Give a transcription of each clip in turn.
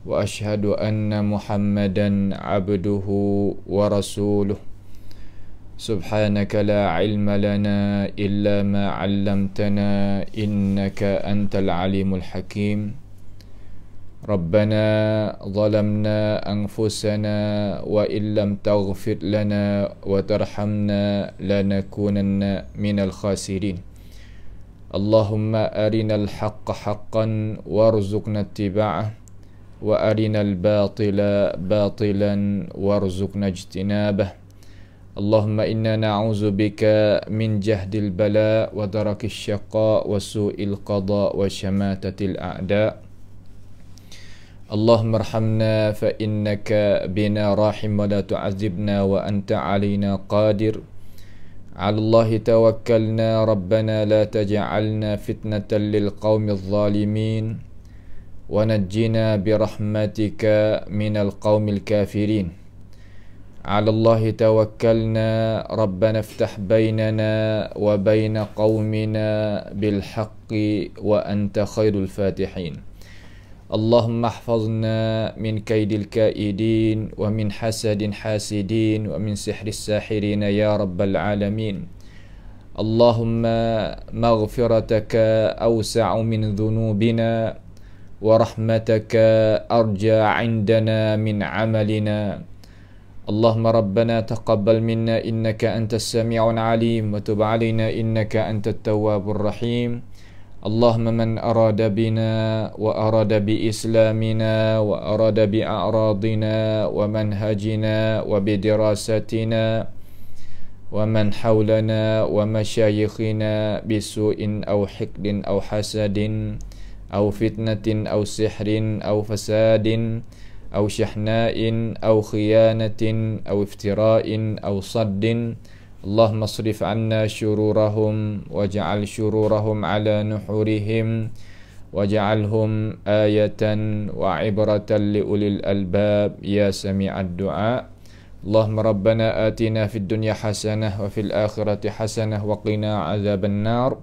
واشهد ان محمدا عبده ورسوله سبحانك لا علم لنا الا ما علمتنا انك انت العليم الحكيم ربنا ظلمنا انفسنا وان لم تغفر لنا وترحمنا لنكونن من الخاسرين اللهم ارنا الحق حقا وارزقنا اتباعه وارنا الباطل باطلا وارزقنا اجتنابه اللهم انا نعوذ بك من جهد البلاء ودرك الشقاء وسوء القضاء وشماته الاعداء اللهم ارحمنا فإنك بنا راحم ولا تعذبنا وأنت علينا قادر على الله توكلنا ربنا لا تجعلنا فتنة للقوم الظالمين ونجنا برحمتك من القوم الكافرين على الله توكلنا ربنا افتح بيننا وبين قومنا بالحق وانت خير الفاتحين اللهم احفظنا من كيد الكائدين ومن حسد حاسدين ومن سحر الساحرين يا رب العالمين اللهم مغفرتك اوسع من ذنوبنا ورحمتك أرجى عندنا من عملنا اللهم ربنا تقبل منا إنك أنت السميع العليم وتب علينا إنك أنت التواب الرحيم اللهم من أراد بنا وأراد بإسلامنا وأراد بأعراضنا ومنهجنا وبدراستنا ومن حولنا ومشايخنا بسوء أو حقد أو حسد أو فتنة أو سحر أو فساد أو شحناء أو خيانة أو افتراء أو صد اللهم اصرف عنا شرورهم واجعل شرورهم على نحورهم واجعلهم آية وعبرة لأولي الألباب يا سميع الدعاء اللهم ربنا آتنا في الدنيا حسنة وفي الآخرة حسنة وقنا عذاب النار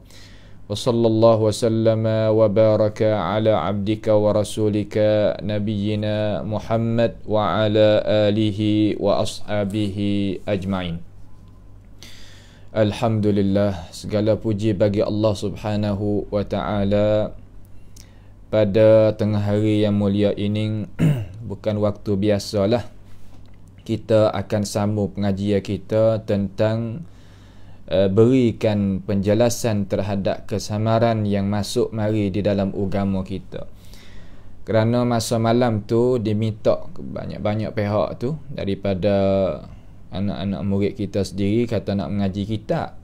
وصلى الله وسلم وبارك على عبدك ورسولك نبينا محمد وعلى آله وأصحابه أجمعين الحمد لله segala puji bagi Allah subhanahu wa ta'ala pada tengah hari yang mulia ini bukan waktu biasalah kita akan sambung pengajian kita tentang Eh, berikan penjelasan terhadap kesamaran yang masuk mari di dalam agama kita. Kerana masa malam tu diminta banyak-banyak pihak tu daripada anak-anak murid kita sendiri kata nak mengaji kitab.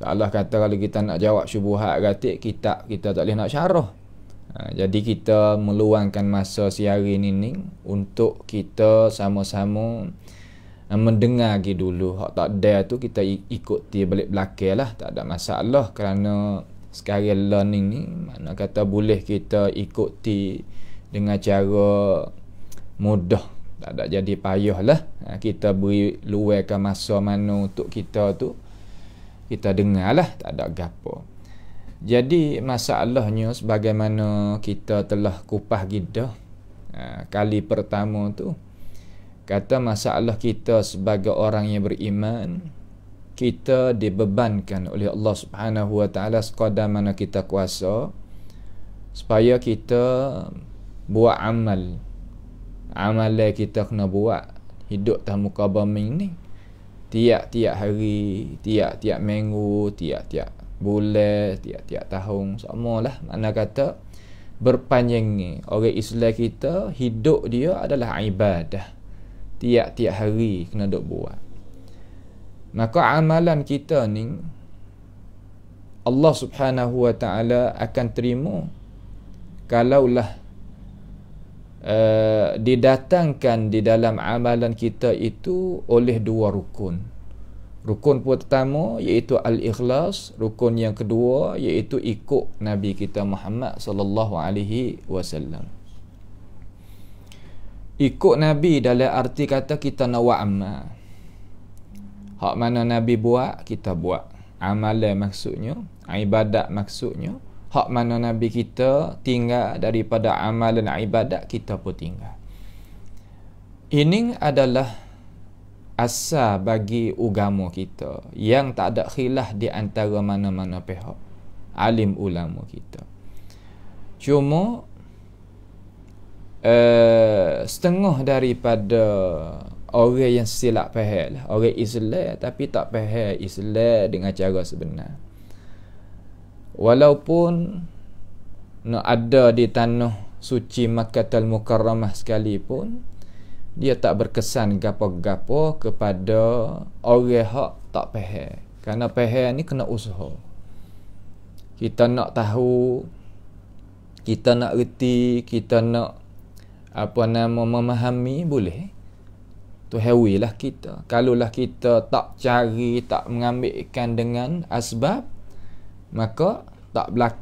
Allah kata kalau kita nak jawab syubuhat ratik kitab kita tak boleh nak syarah. Ha, jadi kita meluangkan masa sehari ini untuk kita sama-sama mendengar lagi dulu hak tak ada tu kita ikut dia balik belakang lah tak ada masalah kerana sekarang learning ni mana kata boleh kita ikuti dengan cara mudah tak ada jadi payah lah ha, kita beri luar ke masa mana untuk kita tu kita dengar lah tak ada gapo jadi masalahnya sebagaimana kita telah kupah gida ha, kali pertama tu Kata masalah kita sebagai orang yang beriman kita dibebankan oleh Allah Subhanahu Wa Taala sekadar mana kita kuasa supaya kita buat amal amal yang kita kena buat hidup tanah muka bumi ni tiap-tiap hari tiap-tiap minggu tiap-tiap bulan tiap-tiap tahun semualah mana kata berpanjang ni orang Islam kita hidup dia adalah ibadah tiap-tiap hari kena duk buat maka amalan kita ni Allah Subhanahu wa taala akan terima kalaulah uh, didatangkan di dalam amalan kita itu oleh dua rukun rukun pertama iaitu al-ikhlas rukun yang kedua iaitu ikut nabi kita Muhammad sallallahu alaihi wasallam ikut Nabi dalam arti kata kita nak buat amal. Hak mana Nabi buat, kita buat. Amalan maksudnya, ibadat maksudnya. Hak mana Nabi kita tinggal daripada amalan ibadat, kita pun tinggal. Ini adalah asa bagi ugamu kita yang tak ada khilaf di antara mana-mana pihak alim ulama kita. Cuma Eh, setengah daripada orang yang silap faham lah. orang Islam tapi tak faham Islam dengan cara sebenar walaupun nak ada di tanah suci Makkah al Mukarramah sekalipun dia tak berkesan gapo-gapo kepada orang hak tak faham kerana faham ni kena usaha kita nak tahu kita nak reti kita nak apa nama memahami boleh tu hewi lah kita kalaulah kita tak cari tak mengambilkan dengan asbab maka tak lah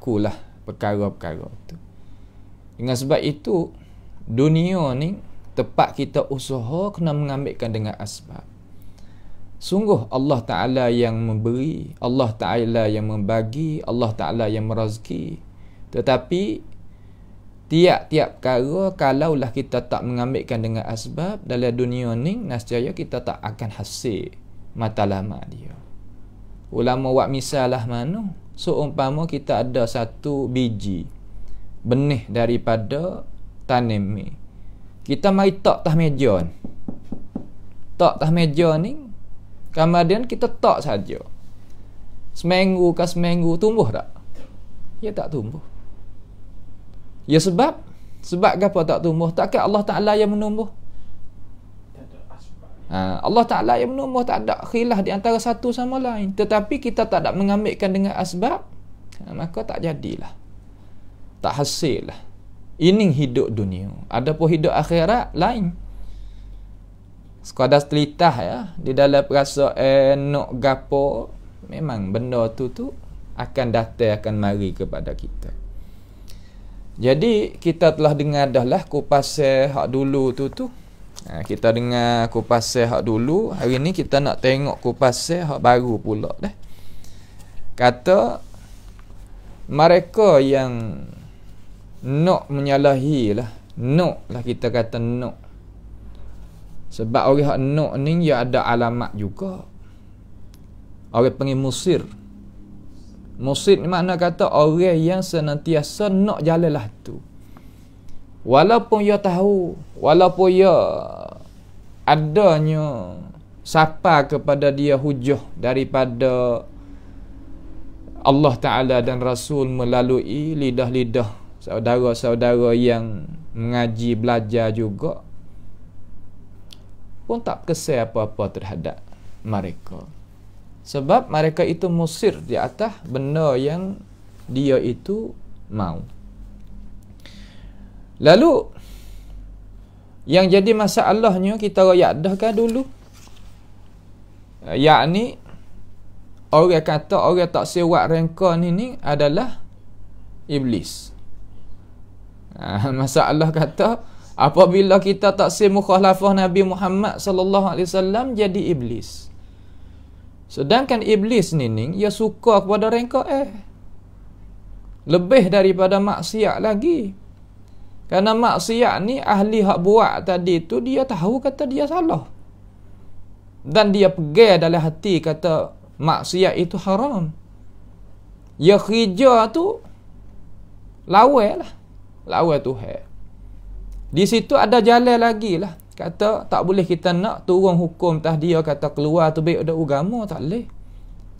perkara-perkara itu dengan sebab itu dunia ni tempat kita usaha kena mengambilkan dengan asbab sungguh Allah Ta'ala yang memberi Allah Ta'ala yang membagi Allah Ta'ala yang merazki tetapi Tiap-tiap perkara kalaulah kita tak mengambilkan dengan asbab dalam dunia ni nasjaya kita tak akan hasil matalamat dia. Ulama buat misal lah mana? So umpama kita ada satu biji benih daripada tanam ni. Kita mai tak tah meja ni. Tak tah meja ni kemudian kita tak saja. Seminggu ke seminggu tumbuh tak? Ya tak tumbuh. Ya sebab sebab apa tak tumbuh? Takkan Allah Taala yang menumbuh? Ha, Allah Ta'ala yang menumbuh tak ada khilaf di antara satu sama lain Tetapi kita tak ada mengambilkan dengan asbab ha, Maka tak jadilah Tak hasil lah Ini hidup dunia Ada pun hidup akhirat lain Sekadar telitah ya Di dalam rasa enok eh, gapo Memang benda tu tu Akan datang akan mari kepada kita jadi kita telah dengar dah lah kupasih hak dulu tu tu. Ha, kita dengar kupasih hak dulu. Hari ni kita nak tengok kupasih hak baru pula dah. Kata mereka yang nak menyalahi lah. Nak lah kita kata nak. Sebab orang hak nak ni dia ya ada alamat juga. Orang panggil Musir. Mursid makna kata orang yang senantiasa nak jalanlah tu. Walaupun ia tahu, walaupun ia adanya siapa kepada dia hujah daripada Allah Ta'ala dan Rasul melalui lidah-lidah saudara-saudara yang mengaji, belajar juga pun tak kesal apa-apa terhadap mereka sebab mereka itu musir di atas benda yang dia itu mau lalu yang jadi masalahnya kita rakyat dah kan dulu yakni orang kata orang tak sewa rengka ni ni adalah iblis ha, masalah kata apabila kita tak semukhalafah Nabi Muhammad sallallahu alaihi wasallam jadi iblis Sedangkan iblis ni ni ia suka kepada rengka eh. Lebih daripada maksiat lagi. Karena maksiat ni ahli hak buat tadi tu dia tahu kata dia salah. Dan dia pegang dalam hati kata maksiat itu haram. Ya kerja tu lah, Lawai tu hai. Di situ ada jalan lagi lah kata tak boleh kita nak turun hukum tah dia kata keluar tu baik ada agama tak boleh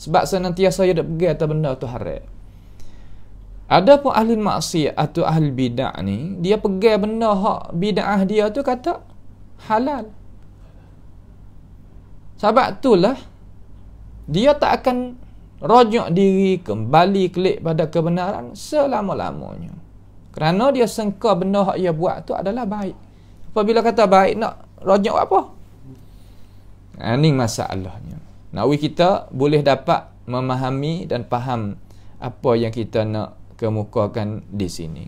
sebab senantiasa dia nak pergi atas benda tu haram ada pun ahli maksiat atau ahli bidah ni dia pegai benda hak bidah dia tu kata halal sebab itulah dia tak akan rojok diri kembali klik pada kebenaran selama-lamanya kerana dia sengka benda hak dia buat tu adalah baik Apabila kata baik nak rajuk buat apa? Ini ha, masalahnya. Nawi kita boleh dapat memahami dan faham apa yang kita nak kemukakan di sini.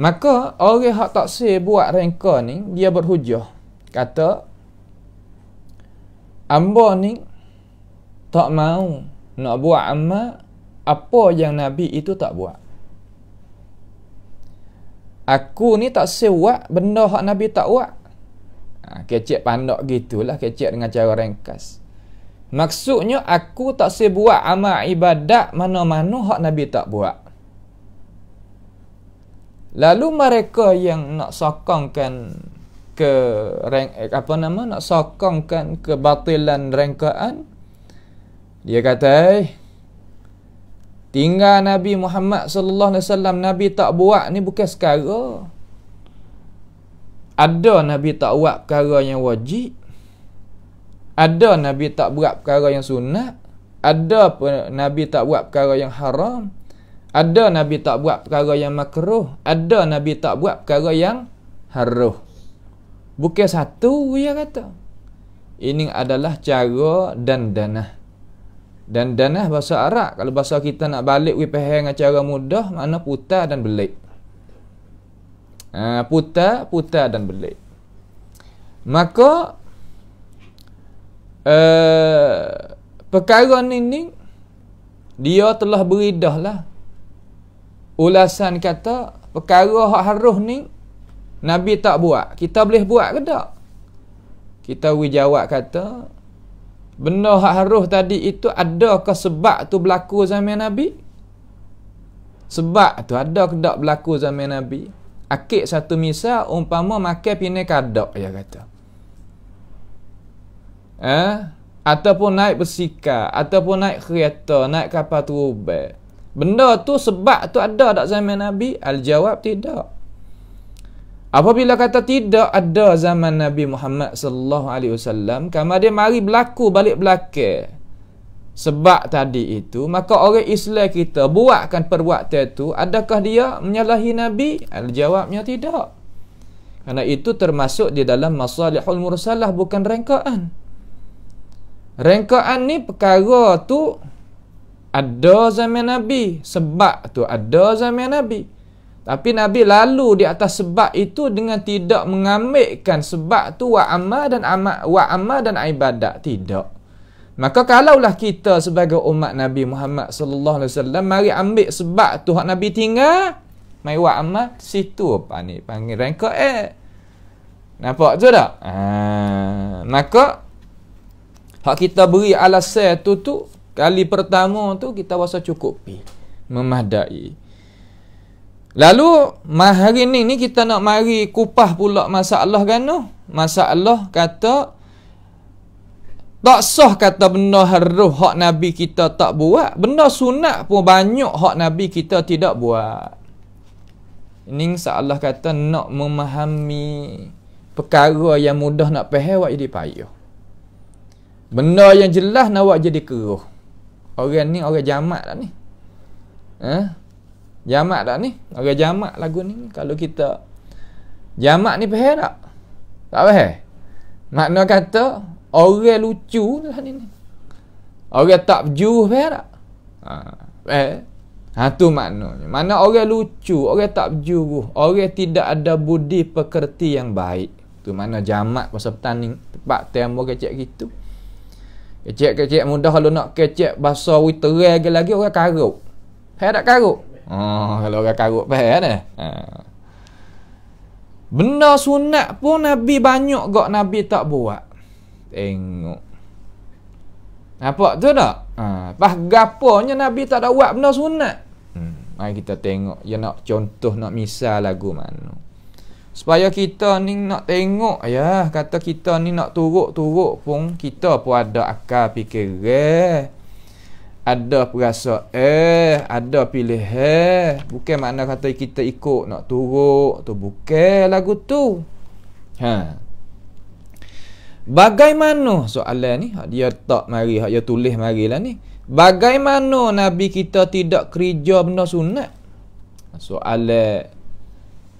Maka orang hak taksir buat rengka ni dia berhujah kata Ambo ni tak mau nak buat amal apa yang Nabi itu tak buat aku ni tak sewak benda hak Nabi tak wak. Ha, kecek pandok gitulah kecek dengan cara ringkas. Maksudnya aku tak sebuat buat amal ibadat mana-mana hak Nabi tak buat. Lalu mereka yang nak sokongkan ke eh, apa nama nak sokongkan kebatilan rengkaan dia kata, eh, Tinggal Nabi Muhammad sallallahu alaihi wasallam Nabi tak buat ni bukan sekara. Ada Nabi tak buat perkara yang wajib. Ada Nabi tak buat perkara yang sunat. Ada Nabi tak buat perkara yang haram. Ada Nabi tak buat perkara yang makruh. Ada Nabi tak buat perkara yang haruh. Bukan satu dia kata. Ini adalah cara dan danah. Dan danah bahasa Arab kalau bahasa kita nak balik we pehang dengan cara mudah makna putar dan belik. Ha, putar, putar dan belik. Maka uh, perkara ni ni dia telah beridah lah. Ulasan kata perkara hak haruh ni Nabi tak buat. Kita boleh buat ke tak? Kita we kata benda hak haruh tadi itu ada ke sebab tu berlaku zaman Nabi? Sebab tu ada ke tak berlaku zaman Nabi? Akik satu misal umpama makan pinai kadok ya kata. Eh? Ataupun naik bersika, ataupun naik kereta, naik kapal terubat. Benda tu sebab tu ada tak zaman Nabi? Al-jawab tidak. Apabila kata tidak ada zaman Nabi Muhammad sallallahu alaihi wasallam, kama dia mari berlaku balik belakang. Sebab tadi itu, maka orang Islam kita buatkan perbuatan itu, adakah dia menyalahi Nabi? Jawabnya tidak. Karena itu termasuk di dalam masalihul mursalah bukan rengkaan. Rengkaan ni perkara tu ada zaman Nabi, sebab tu ada zaman Nabi. Tapi Nabi lalu di atas sebab itu dengan tidak mengambilkan sebab tu wa amal dan amal wa amma dan ibadat tidak. Maka kalaulah kita sebagai umat Nabi Muhammad sallallahu alaihi wasallam mari ambil sebab tu hak Nabi tinggal mai wa amma situ apa ni panggil rangka eh. Nampak tu tak? Ha, maka hak kita beri alasan tu tu kali pertama tu kita rasa cukup pi memadai. Lalu hari ni ni kita nak mari kupah pula masalah kan tu. Masalah kata tak sah kata benda haruh hak Nabi kita tak buat. Benda sunat pun banyak hak Nabi kita tidak buat. Ini Allah kata nak memahami perkara yang mudah nak pahal awak jadi payah. Benda yang jelas nak awak jadi keruh. Orang ni orang jamak dah ni. Eh? Jamak tak ni? Orang jamak lagu ni kalau kita jamak ni faham tak? Tak faham. Makna kata orang lucu lah ni. Orang tak jujur faham tak? Ha, faham? Ha tu maknanya. Mana orang lucu, orang tak berjuru, orang tidak ada budi pekerti yang baik. Tu mana jamak pasal petaning tempat tembok kecek gitu. Kecek-kecek mudah kalau nak kecek bahasa witerai lagi orang karuk. Hai tak karuk. Ah, kalau orang karut payah kan? Uh. Benda sunat pun Nabi banyak gak Nabi tak buat. Tengok. Apa tu tak? Ha, pas gapanya Nabi tak ada buat benda sunat. Hmm. Mari kita tengok. Ya nak contoh, nak misal lagu mana. Supaya kita ni nak tengok ya. Kata kita ni nak turut-turut pun. Kita pun ada akal fikir. Eh ada perasa eh ada pilih eh bukan makna kata kita ikut nak turuk tu bukan lagu tu ha bagaimana soalan ni dia tak mari dia tulis marilah ni bagaimana nabi kita tidak kerja benda sunat soalan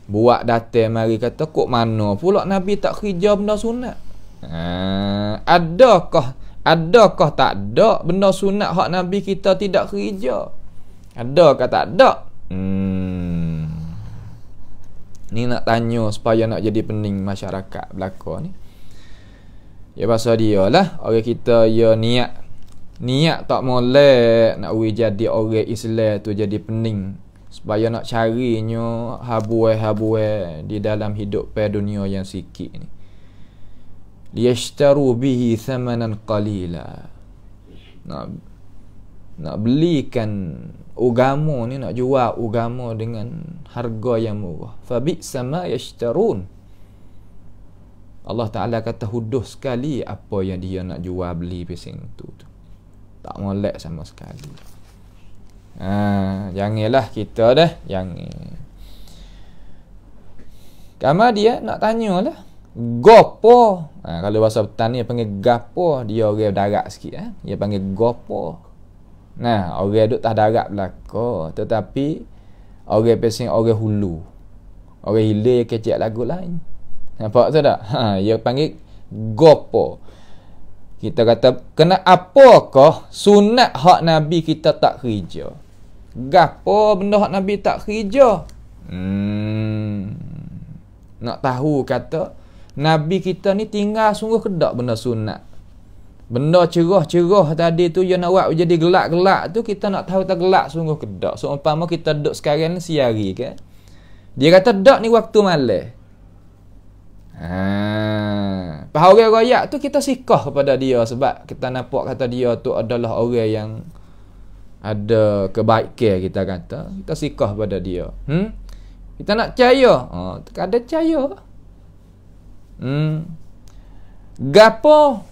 buat datang mari kata kok mana pula nabi tak kerja benda sunat ha adakah Adakah tak ada benda sunat hak Nabi kita tidak kerja? Adakah tak ada? Hmm. Ni nak tanya supaya nak jadi pening masyarakat belaka ni. Ya pasal dia lah. Orang kita ya niat. Niat tak boleh nak we jadi orang Islam tu jadi pening. Supaya nak carinya habuai-habuai di dalam hidup per dunia yang sikit ni yashtaru bihi thamanan qalila nak nak belikan agama ni nak jual agama dengan harga yang murah Fabi bi sama yashtarun Allah Taala kata huduh sekali apa yang dia nak jual beli pising tu tak molek sama sekali ha jangilah kita dah jangan. kama dia nak tanya lah gopo ha, kalau bahasa petani panggil gapo dia orang darat sikit eh dia panggil gopo nah orang duk tak darat belaka tetapi orang pesing orang hulu orang hilir yang kecil lagu lain nampak tu tak ha dia panggil gopo kita kata kena apakah sunat hak nabi kita tak kerja gapo benda hak nabi tak kerja hmm nak tahu kata Nabi kita ni tinggal sungguh kedak benda sunat. Benda cerah-cerah tadi tu yang nak buat jadi gelak-gelak tu kita nak tahu tak gelak sungguh kedak. So umpama kita duduk sekarang ni siari ke. Dia kata dak ni waktu malam. Ha. Pahal orang raya tu kita sikah kepada dia sebab kita nampak kata dia tu adalah orang yang ada kebaikan kita kata. Kita sikah pada dia. Hmm? Kita nak percaya. Ha, oh, tak ada percaya. Hmm. Gapo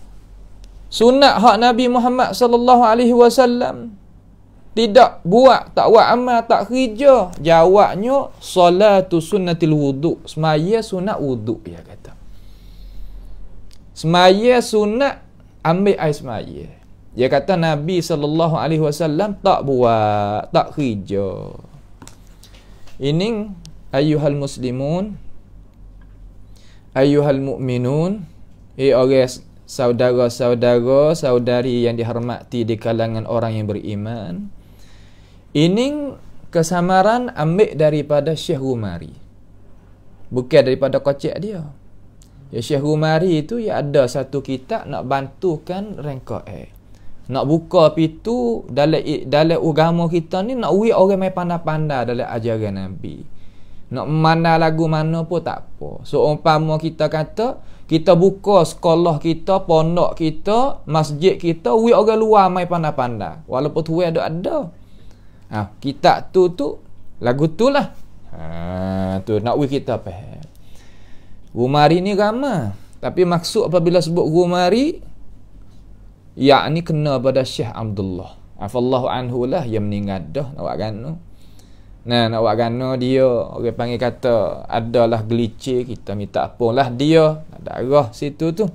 sunat hak Nabi Muhammad sallallahu alaihi wasallam tidak buat, tak buat amal, tak kerja. Jawabnya solatu sunnatil wudu. Semaya sunat wudu ya kata. Semaya sunat ambil air semaya. Dia kata Nabi sallallahu alaihi wasallam tak buat, tak kerja. Ini ayuhal muslimun ayyuhal mu'minun eh orang saudara-saudara saudari yang dihormati di kalangan orang yang beriman ini kesamaran ambil daripada Syekh Umari bukan daripada kocek dia ya Syekh Umari itu ya ada satu kitab nak bantukan rengkok eh nak buka pintu dalam dalam agama kita ni nak wei orang mai pandai-pandai dalam ajaran Nabi. Nak mana lagu mana pun tak apa. So, umpama kita kata, kita buka sekolah kita, pondok kita, masjid kita, we orang luar main pandai-pandai. Walaupun tu ada ada. Ha, kita tu tu lagu tu lah. Ha, tu nak we kita apa? Gumari ni ramah. Tapi maksud apabila sebut ya yakni kena pada Syekh Abdullah. Afallahu anhu lah yang meninggal dah. Nak buat kan tu. Nah, nak buat gana dia, orang panggil kata, adalah gelicir, kita minta pun lah dia, darah situ tu.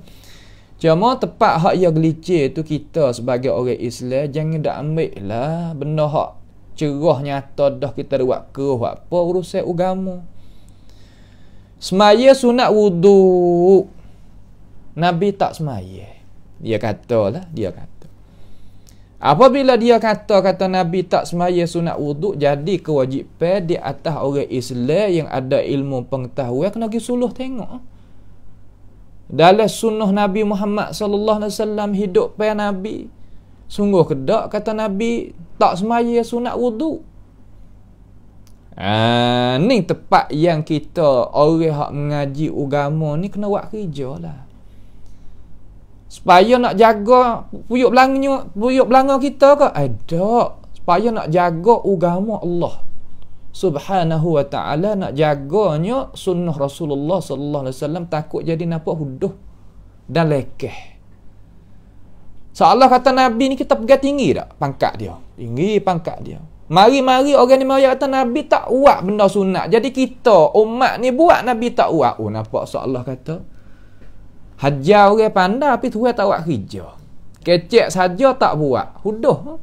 Cuma tepat hak yang gelicir tu kita sebagai orang Islam, jangan dah ambil lah benda hak cerah nyata dah kita buat ke, buat apa urusan agama. Semaya sunat wudu, Nabi tak semaya. Dia kata lah, dia kata. Apabila dia kata kata Nabi tak semaya sunat wuduk jadi kewajipan di atas orang Islam yang ada ilmu pengetahuan kena pergi suluh tengok. Dalam sunnah Nabi Muhammad sallallahu alaihi wasallam hidup pe Nabi. Sungguh kedak kata Nabi tak semaya sunat wuduk. Ah, ni tepat yang kita orang hak mengaji agama ni kena buat kerja lah supaya nak jaga puyuk belanga puyuk belanga kita ke ada eh, supaya nak jaga agama Allah Subhanahu wa taala nak jaganya sunnah Rasulullah sallallahu alaihi wasallam takut jadi napa huduh dan lekeh. Seolah kata Nabi ni kita pegang tinggi tak pangkat dia? Tinggi pangkat dia. Mari-mari orang ni mari kata Nabi tak buat benda sunat. Jadi kita umat ni buat Nabi tak buat. Oh nampak seolah kata Hajar orang okay, pandai tapi Tuhan tak buat kerja. Kecek saja tak buat. Huduh.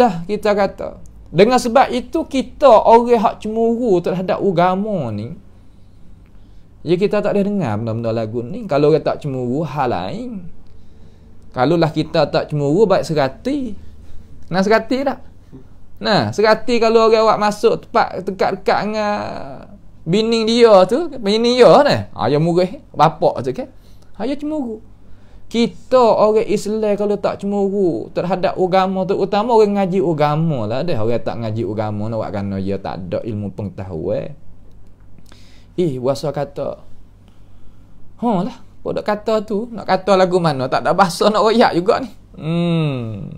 lah kita kata. Dengan sebab itu kita orang hak cemuru terhadap agama ni. Ya kita tak ada dengar benda-benda lagu ni. Kalau orang tak cemuru hal lain. Kalau lah kita tak cemuru baik serati. Nah serati tak? Nah, serati kalau orang awak masuk tempat dekat-dekat dengan Bini dia tu, bini dia ni. Ayah murih, bapak tu kan. Ayah cemuru. Kita orang Islam kalau tak cemuru terhadap agama tu, utama orang ngaji agama lah deh. Orang tak ngaji agama nak buat kerana dia tak ada ilmu pengetahuan. Eh, bahasa kata. Ha lah, bodoh kata tu. Nak kata lagu mana, tak ada bahasa nak royak juga ni. Hmm.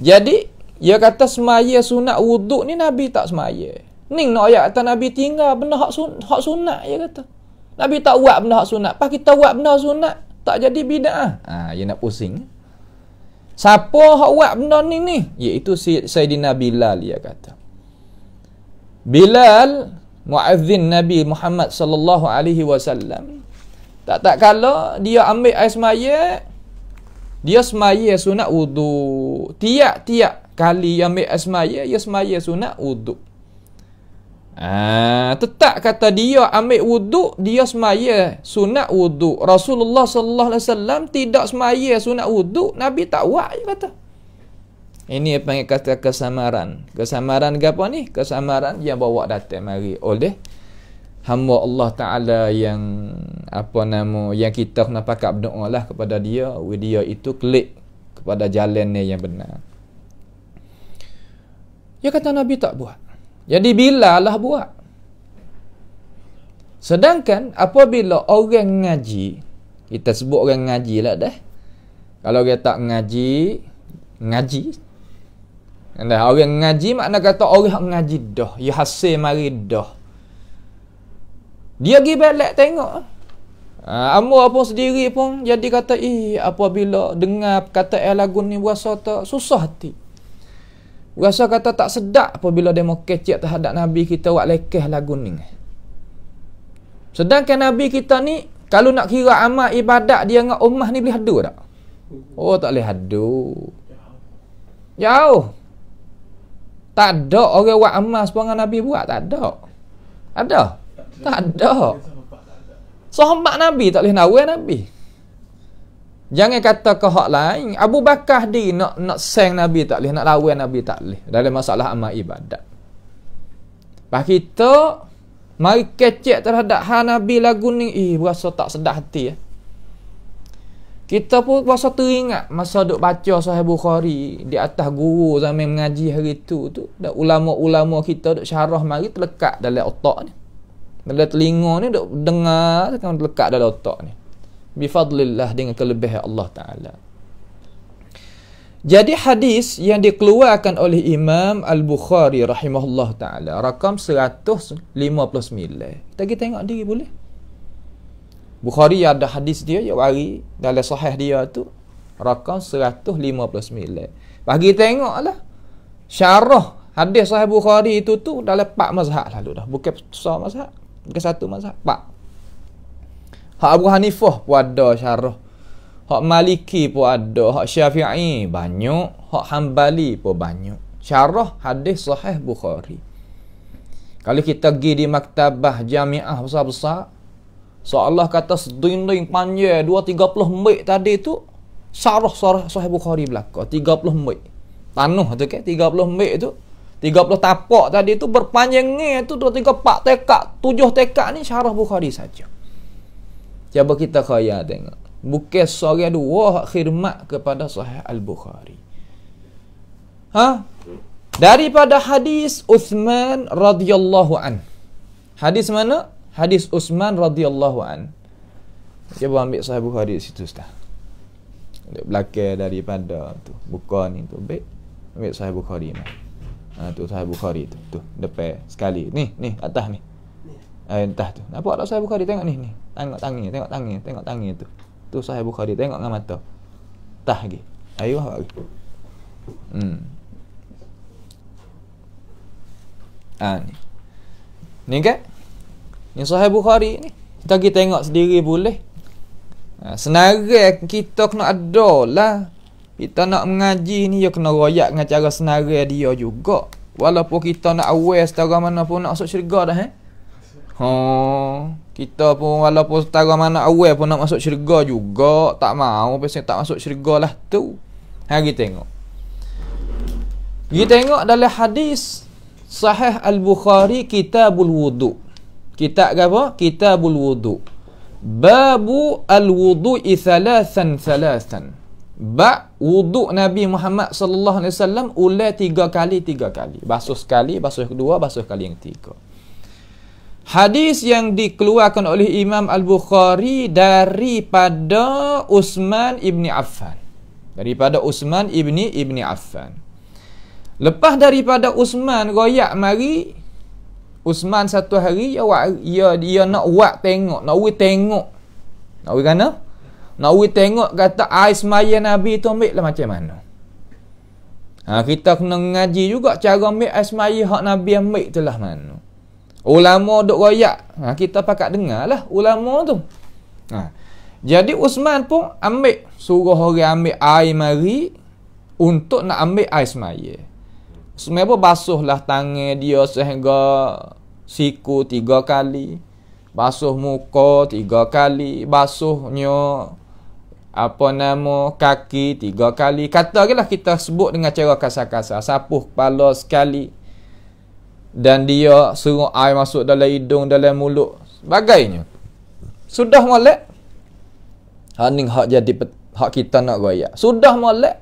Jadi, dia kata semaya sunat wuduk ni Nabi tak semaya. Ning nak ayat kata Nabi tinggal benda hak sunat, hak sunat dia kata. Nabi tak buat benda hak sunat. Pas kita buat benda sunat, tak jadi bid'ah. Ha, dia nak pusing. Siapa hak buat benda ni ni? Iaitu Sayyidina Bilal dia kata. Bilal muazzin Nabi Muhammad sallallahu alaihi wasallam. Tak tak kala dia ambil air semayat, dia semaya sunat wuduk. Tiap-tiap kali dia ambil air semayat, dia semaya sunat wuduk. Ah, ha, tetap kata dia ambil wuduk, dia semaya sunat wuduk. Rasulullah sallallahu alaihi wasallam tidak semaya sunat wuduk, Nabi tak buat je kata. Ini yang panggil kata kesamaran. Kesamaran ke apa ni? Kesamaran yang bawa datang mari oleh hamba Allah Ta'ala yang apa nama, yang kita kena pakat berdoa lah kepada dia. Dia itu klik kepada jalan yang benar. Dia kata Nabi tak buat. Jadi bila lah buat. Sedangkan apabila orang ngaji, kita sebut orang ngaji lah dah. Kalau dia tak ngaji, ngaji. Dan orang ngaji makna kata orang ngaji dah. Ya hasil mari dah. Dia pergi balik tengok. Ha, Amor pun sendiri pun jadi kata, eh apabila dengar kata air eh, lagu ni berasa tak, susah hati. Rasa kata tak sedap apabila dia kecik terhadap Nabi kita buat lekeh lagu ni. Sedangkan Nabi kita ni, kalau nak kira amal ibadat dia dengan umah ni boleh hadur tak? Oh, tak boleh hadur. Jauh. Tak ada orang buat amal sepuluh dengan Nabi buat, tak ada. Ada? Tak ada. Sohbat Nabi tak boleh nawa Nabi. Nabi. Jangan kata ke hak lain. Abu Bakar di nak nak sang Nabi tak boleh, nak lawan Nabi tak boleh. Dalam masalah amal ibadat. Bah kita mai kecek terhadap hal Nabi lagu ni, eh berasa tak sedah hati eh. Kita pun rasa teringat masa duk baca Sahih Bukhari di atas guru zaman mengaji hari tu tu, dak ulama-ulama kita duk syarah mari terlekat dalam otak ni. Dalam telinga ni duk dengar, terlekat dalam otak ni bifadlillah dengan kelebihan Allah Ta'ala jadi hadis yang dikeluarkan oleh Imam Al-Bukhari rahimahullah ta'ala Rakam 159 Kita tengok diri boleh Bukhari ada hadis dia yang hari dalam sahih dia tu Rakam 159 Bagi tengok lah Syarah hadis sahih Bukhari itu tu dalam 4 mazhab lalu dah Bukan satu mazhab Bukan satu mazhab 4 Hak Abu Hanifah pun ada syarah. Hak Maliki pun ada. Hak Syafi'i banyak. Hak Hambali, pun banyak. Syarah hadis sahih Bukhari. Kalau kita pergi di maktabah jamiah besar-besar. So Allah kata sedinding panjang dua tiga puluh mbik tadi tu. Syarah sahih Bukhari belakang. 30 mbik. Tanuh tu ke? 30 mbik tu. puluh tapak tadi tu berpanjangnya tu 2 tiga pak tekak. tujuh tekak ni syarah Bukhari saja. Cuba kita khayal tengok. Bukan sore wah khidmat kepada sahih Al-Bukhari. Ha? Daripada hadis Uthman radhiyallahu an. Hadis mana? Hadis Uthman radhiyallahu an. Cuba ambil sahih Bukhari di situ Ustaz. belakang daripada tu. Buka ni tu. Baik. Ambil sahih Bukhari ni. Ha, tu sahih Bukhari tu. Tu. Depan sekali. Ni. Ni. Atas ni. Eh, entah tu. Nampak tak sahih Bukhari? Tengok ni. Ni tengok tangan tengok tangan tengok tangan tu tu sahih bukhari tengok dengan mata tah lagi ayo awak lagi hmm ah ni ni ke ni sahih bukhari ni kita pergi tengok sendiri boleh ha, ah, senarai kita kena ada lah kita nak mengaji ni ya kena royak dengan cara senarai dia juga walaupun kita nak aware setara mana pun nak masuk syurga dah eh Ha, kita pun walaupun setara mana awal pun nak masuk syurga juga, tak mau pasal tak masuk syurga lah tu. Ha kita tengok. Kita tengok dalam hadis Sahih Al-Bukhari Kitabul Wudu. Kitab ke apa? Kitabul Wudu. bab al-wudu'i thalathan thalathan. Ba wudu Nabi Muhammad sallallahu alaihi wasallam ulai tiga kali tiga kali. Basuh sekali, basuh kedua, basuh kali yang tiga. Hadis yang dikeluarkan oleh Imam Al-Bukhari daripada Usman Ibni Affan. Daripada Usman Ibni Ibni Affan. Lepas daripada Usman royak mari Usman satu hari ya wak ya dia nak wak tengok, nak wui tengok. Nak wui kena, Nak wui tengok kata ais maya Nabi tu ambil lah macam mana. Ha, kita kena ngaji juga cara ambil ais maya hak Nabi ambil tu lah mana. Ulama duk royak. Ha, kita pakat dengar lah ulama tu. Ha. Jadi Usman pun ambil. Suruh orang ambil air mari untuk nak ambil air semaya. Semaya pun basuh lah tangan dia sehingga siku tiga kali. Basuh muka tiga kali. Basuhnya apa nama kaki tiga kali. Katakanlah kita sebut dengan cara kasar-kasar. Sapuh kepala Sekali dan dia suruh air masuk dalam hidung dalam mulut sebagainya sudah molek haning hak jadi hak kita nak royak sudah molek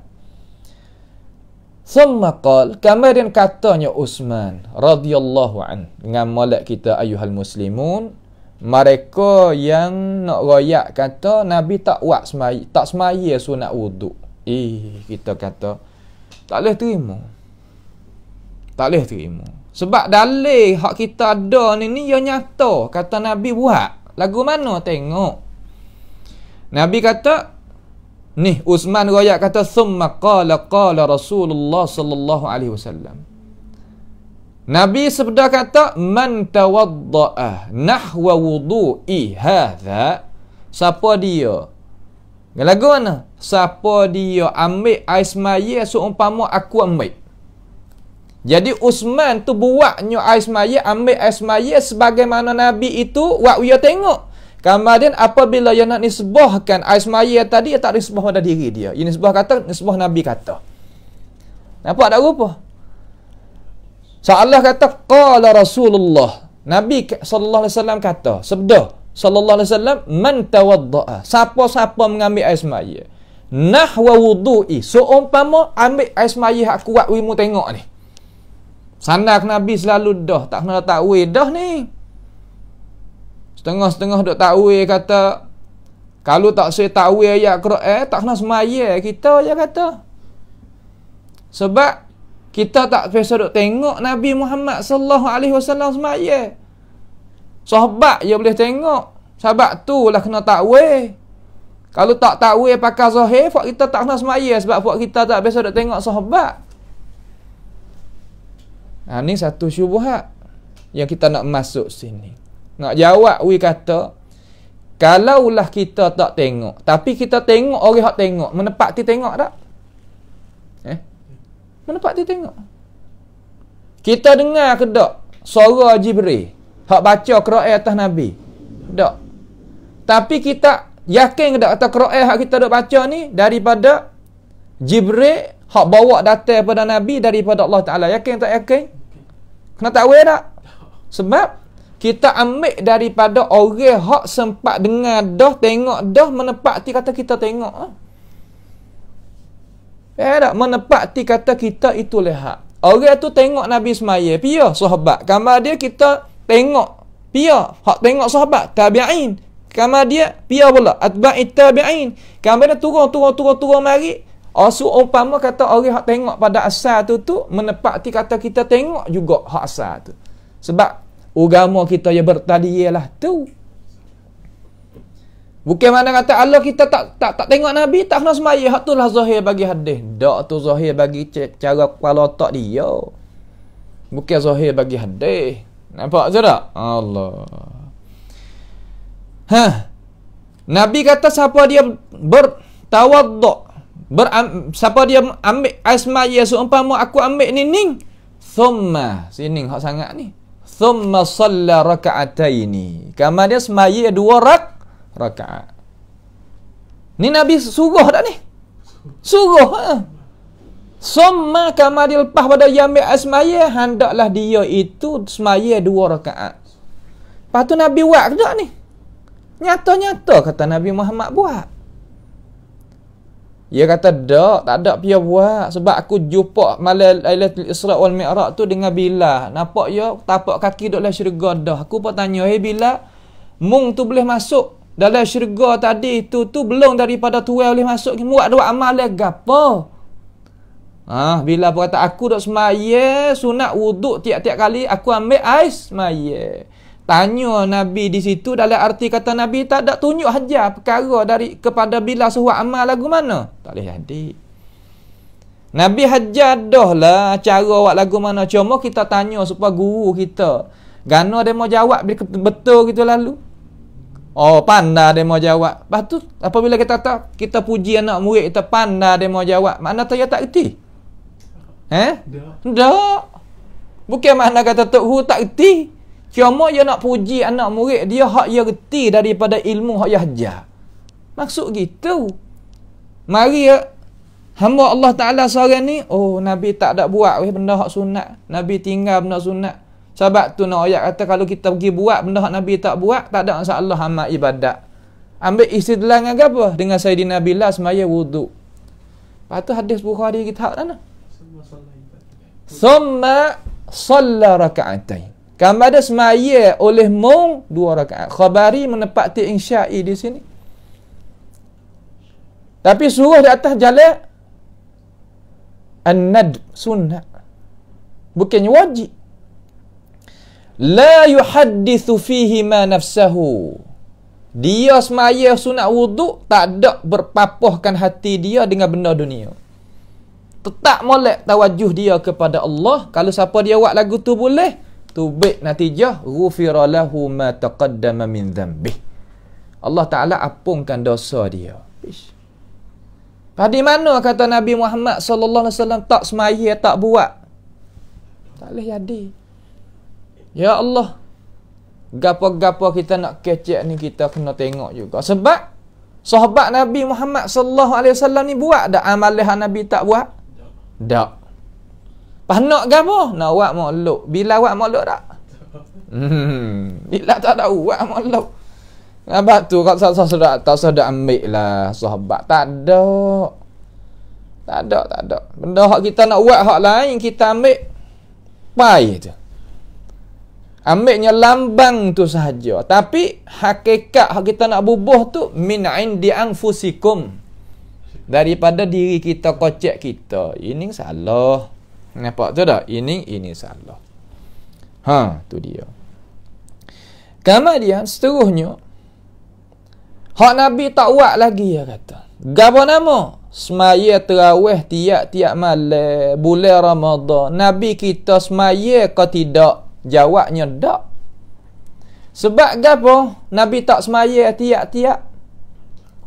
summa qal kemudian katanya Uthman radhiyallahu an dengan molek kita ayuhal muslimun mereka yang nak royak kata nabi tak wak semai tak semai sunat wuduk eh kita kata tak boleh terima tak boleh terima sebab dalih hak kita ada ni ni ya nyata kata Nabi buat. Lagu mana tengok? Nabi kata ni Uthman royak kata summa qala qala Rasulullah sallallahu alaihi wasallam. Nabi sebeda kata man tawadda'a nahwa wudu'i hadha siapa dia? Lagu mana? Siapa dia ambil air semaya seumpama aku ambil. Jadi Usman tu buatnya air semaya, ambil air semaya sebagaimana Nabi itu buat dia tengok. Kemudian apabila dia nak nisbahkan air semaya tadi, dia tak nisbah pada diri dia. Ini nisbah kata, nisbah Nabi kata. Nampak tak rupa? Soalan kata, Qala Rasulullah. Nabi SAW kata, Sebda SAW, Man tawadda'a. Siapa-siapa mengambil air semaya. Nahwa wudu'i. Seumpama ambil air semaya yang kuat, wimu tengok ni. Sandal kena habis selalu dah. Tak kena letak weh dah ni. Setengah-setengah duk tak weh kata. Kalau tak saya tak weh ayat kerak eh. Tak kena semaya eh, kita je kata. Sebab kita tak biasa duk tengok Nabi Muhammad sallallahu alaihi wasallam semaya. Sahabat je boleh tengok. Sahabat tu lah kena tak weh. Kalau tak tak weh pakai zahir. Fak kita tak kena semaya. Sebab fak kita tak biasa duk tengok sahabat. Ha, ni satu syubuhat yang kita nak masuk sini. Nak jawab, we kata, kalaulah kita tak tengok, tapi kita tengok, orang hak tengok, menepak ti tengok tak? Eh? Menepak ti tengok. Kita dengar ke tak? Suara Jibril. Hak baca Quran atas Nabi. Tak. Tapi kita yakin ke tak atas Quran hak kita dok baca ni daripada Jibril Hak bawa datang kepada Nabi daripada Allah Ta'ala. Yakin tak yakin? Kena tak weh tak? Sebab kita ambil daripada orang hak sempat dengar dah, tengok dah, menepati kata kita tengok. Ya eh, tak? Menepati kata kita itu lehat. Orang tu tengok Nabi semaya, Pia sahabat. Kamar dia kita tengok. Pia. Hak tengok sahabat. Tabi'in. Kamar dia pia pula. Atba'i tabi'in. Kamar dia turun, turun, turun, turun, turun mari. Asu umpama kata orang hak tengok pada asal tu tu menepati kata kita tengok juga hak asal tu. Sebab agama kita yang bertadiyalah tu. Bukan mana kata Allah kita tak tak tak tengok Nabi tak kena semaya. Hak tu lah zahir bagi hadis. Dak tu zahir bagi cara kepala otak dia. Bukan zahir bagi hadis. Nampak je tak? Allah. Hah. Nabi kata siapa dia bertawadduk Beram, siapa dia ambil asma Yesus umpama aku ambil ni ning thumma sini hak sangat ni thumma salla raka'ataini kama dia semai dua rak raka'at ni nabi suruh dah ni suruh ha? thumma kama dia lepas pada dia ambil asmaya hendaklah dia itu semai dua raka'at Patu nabi buat tak ni nyata-nyata kata nabi Muhammad buat dia kata tak, tak ada pia buat sebab aku jumpa malam Lailatul Isra wal Mi'raj tu dengan bila. Nampak ya tapak kaki dok dalam syurga dah. Aku pun tanya, "Hei bila mung tu boleh masuk dalam syurga tadi tu tu belum daripada tuan boleh masuk ke muat dua amal le gapo?" Ah, ha, bila pun kata aku dok semaya sunat wuduk tiap-tiap kali aku ambil ais semaya. Tanya Nabi di situ dalam arti kata Nabi tak ada tunjuk hajar perkara dari kepada bila suhu amal lagu mana. Tak boleh jadi. Nabi hajar dah lah cara awak lagu mana. Cuma kita tanya supaya guru kita. Gana dia mau jawab betul gitu lalu. Oh pandai dia mau jawab. Lepas tu apabila kita tak kita puji anak murid kita pandai dia mau jawab. Mana tu tak erti? Eh? Dah. Dah. Bukan mana kata Tok Hu tak erti. Cuma dia nak puji anak murid dia hak dia reti daripada ilmu hak dia hajar. Maksud gitu. Mari ya. Hamba Allah Ta'ala seorang ni. Oh Nabi tak ada buat weh, benda hak sunat. Nabi tinggal benda sunat. Sebab tu nak ayat kata kalau kita pergi buat benda hak Nabi tak buat. Tak ada masalah amat ibadat. Ambil istidlah dengan apa? Dengan Sayyidina Bila semaya wuduk. Lepas tu hadis Bukhari kita tak ada. Summa salla rakaatain. Gambar dia semaya oleh mung dua rakaat. Khabari menepati insya'i di sini. Tapi suruh di atas jalan an-nad sunnah. Bukannya wajib. La yuhadithu fihi ma nafsahu. Dia semaya sunat wudhu tak ada berpapuhkan hati dia dengan benda dunia. Tetap molek tawajuh dia kepada Allah. Kalau siapa dia buat lagu tu boleh tubik natijah ghufira lahu ma taqaddama min dhanbih Allah Taala apungkan dosa dia Ish. Pada lah, mana kata Nabi Muhammad sallallahu alaihi wasallam tak semaya tak buat tak boleh jadi Ya Allah gapo-gapo kita nak kecek ni kita kena tengok juga sebab sahabat Nabi Muhammad sallallahu alaihi wasallam ni buat dak amalan Nabi tak buat tak Panak ke apa? Nak awak makhluk. Bila awak makhluk tak? Hmm. Bila tak ada awak makhluk. Sebab tu kat sasa sudah tak sudah ambil lah sahabat. Tak ada. Tak ada, tak ada. Benda hak kita nak buat hak lain kita ambil pai tu. Ambilnya lambang tu sahaja. Tapi hakikat hak kita nak bubuh tu min indi fusikum, Daripada diri kita kocek kita. Ini salah. Nampak tu tak? Ini, ini salah. Ha, tu dia. Kemudian seterusnya, Hak Nabi tak buat lagi, dia kata. Gapa nama? Semaya terawih tiap-tiap malam bulan Ramadan. Nabi kita semaya kau tidak? Jawabnya, tak. Sebab gapa Nabi tak semaya tiap-tiap?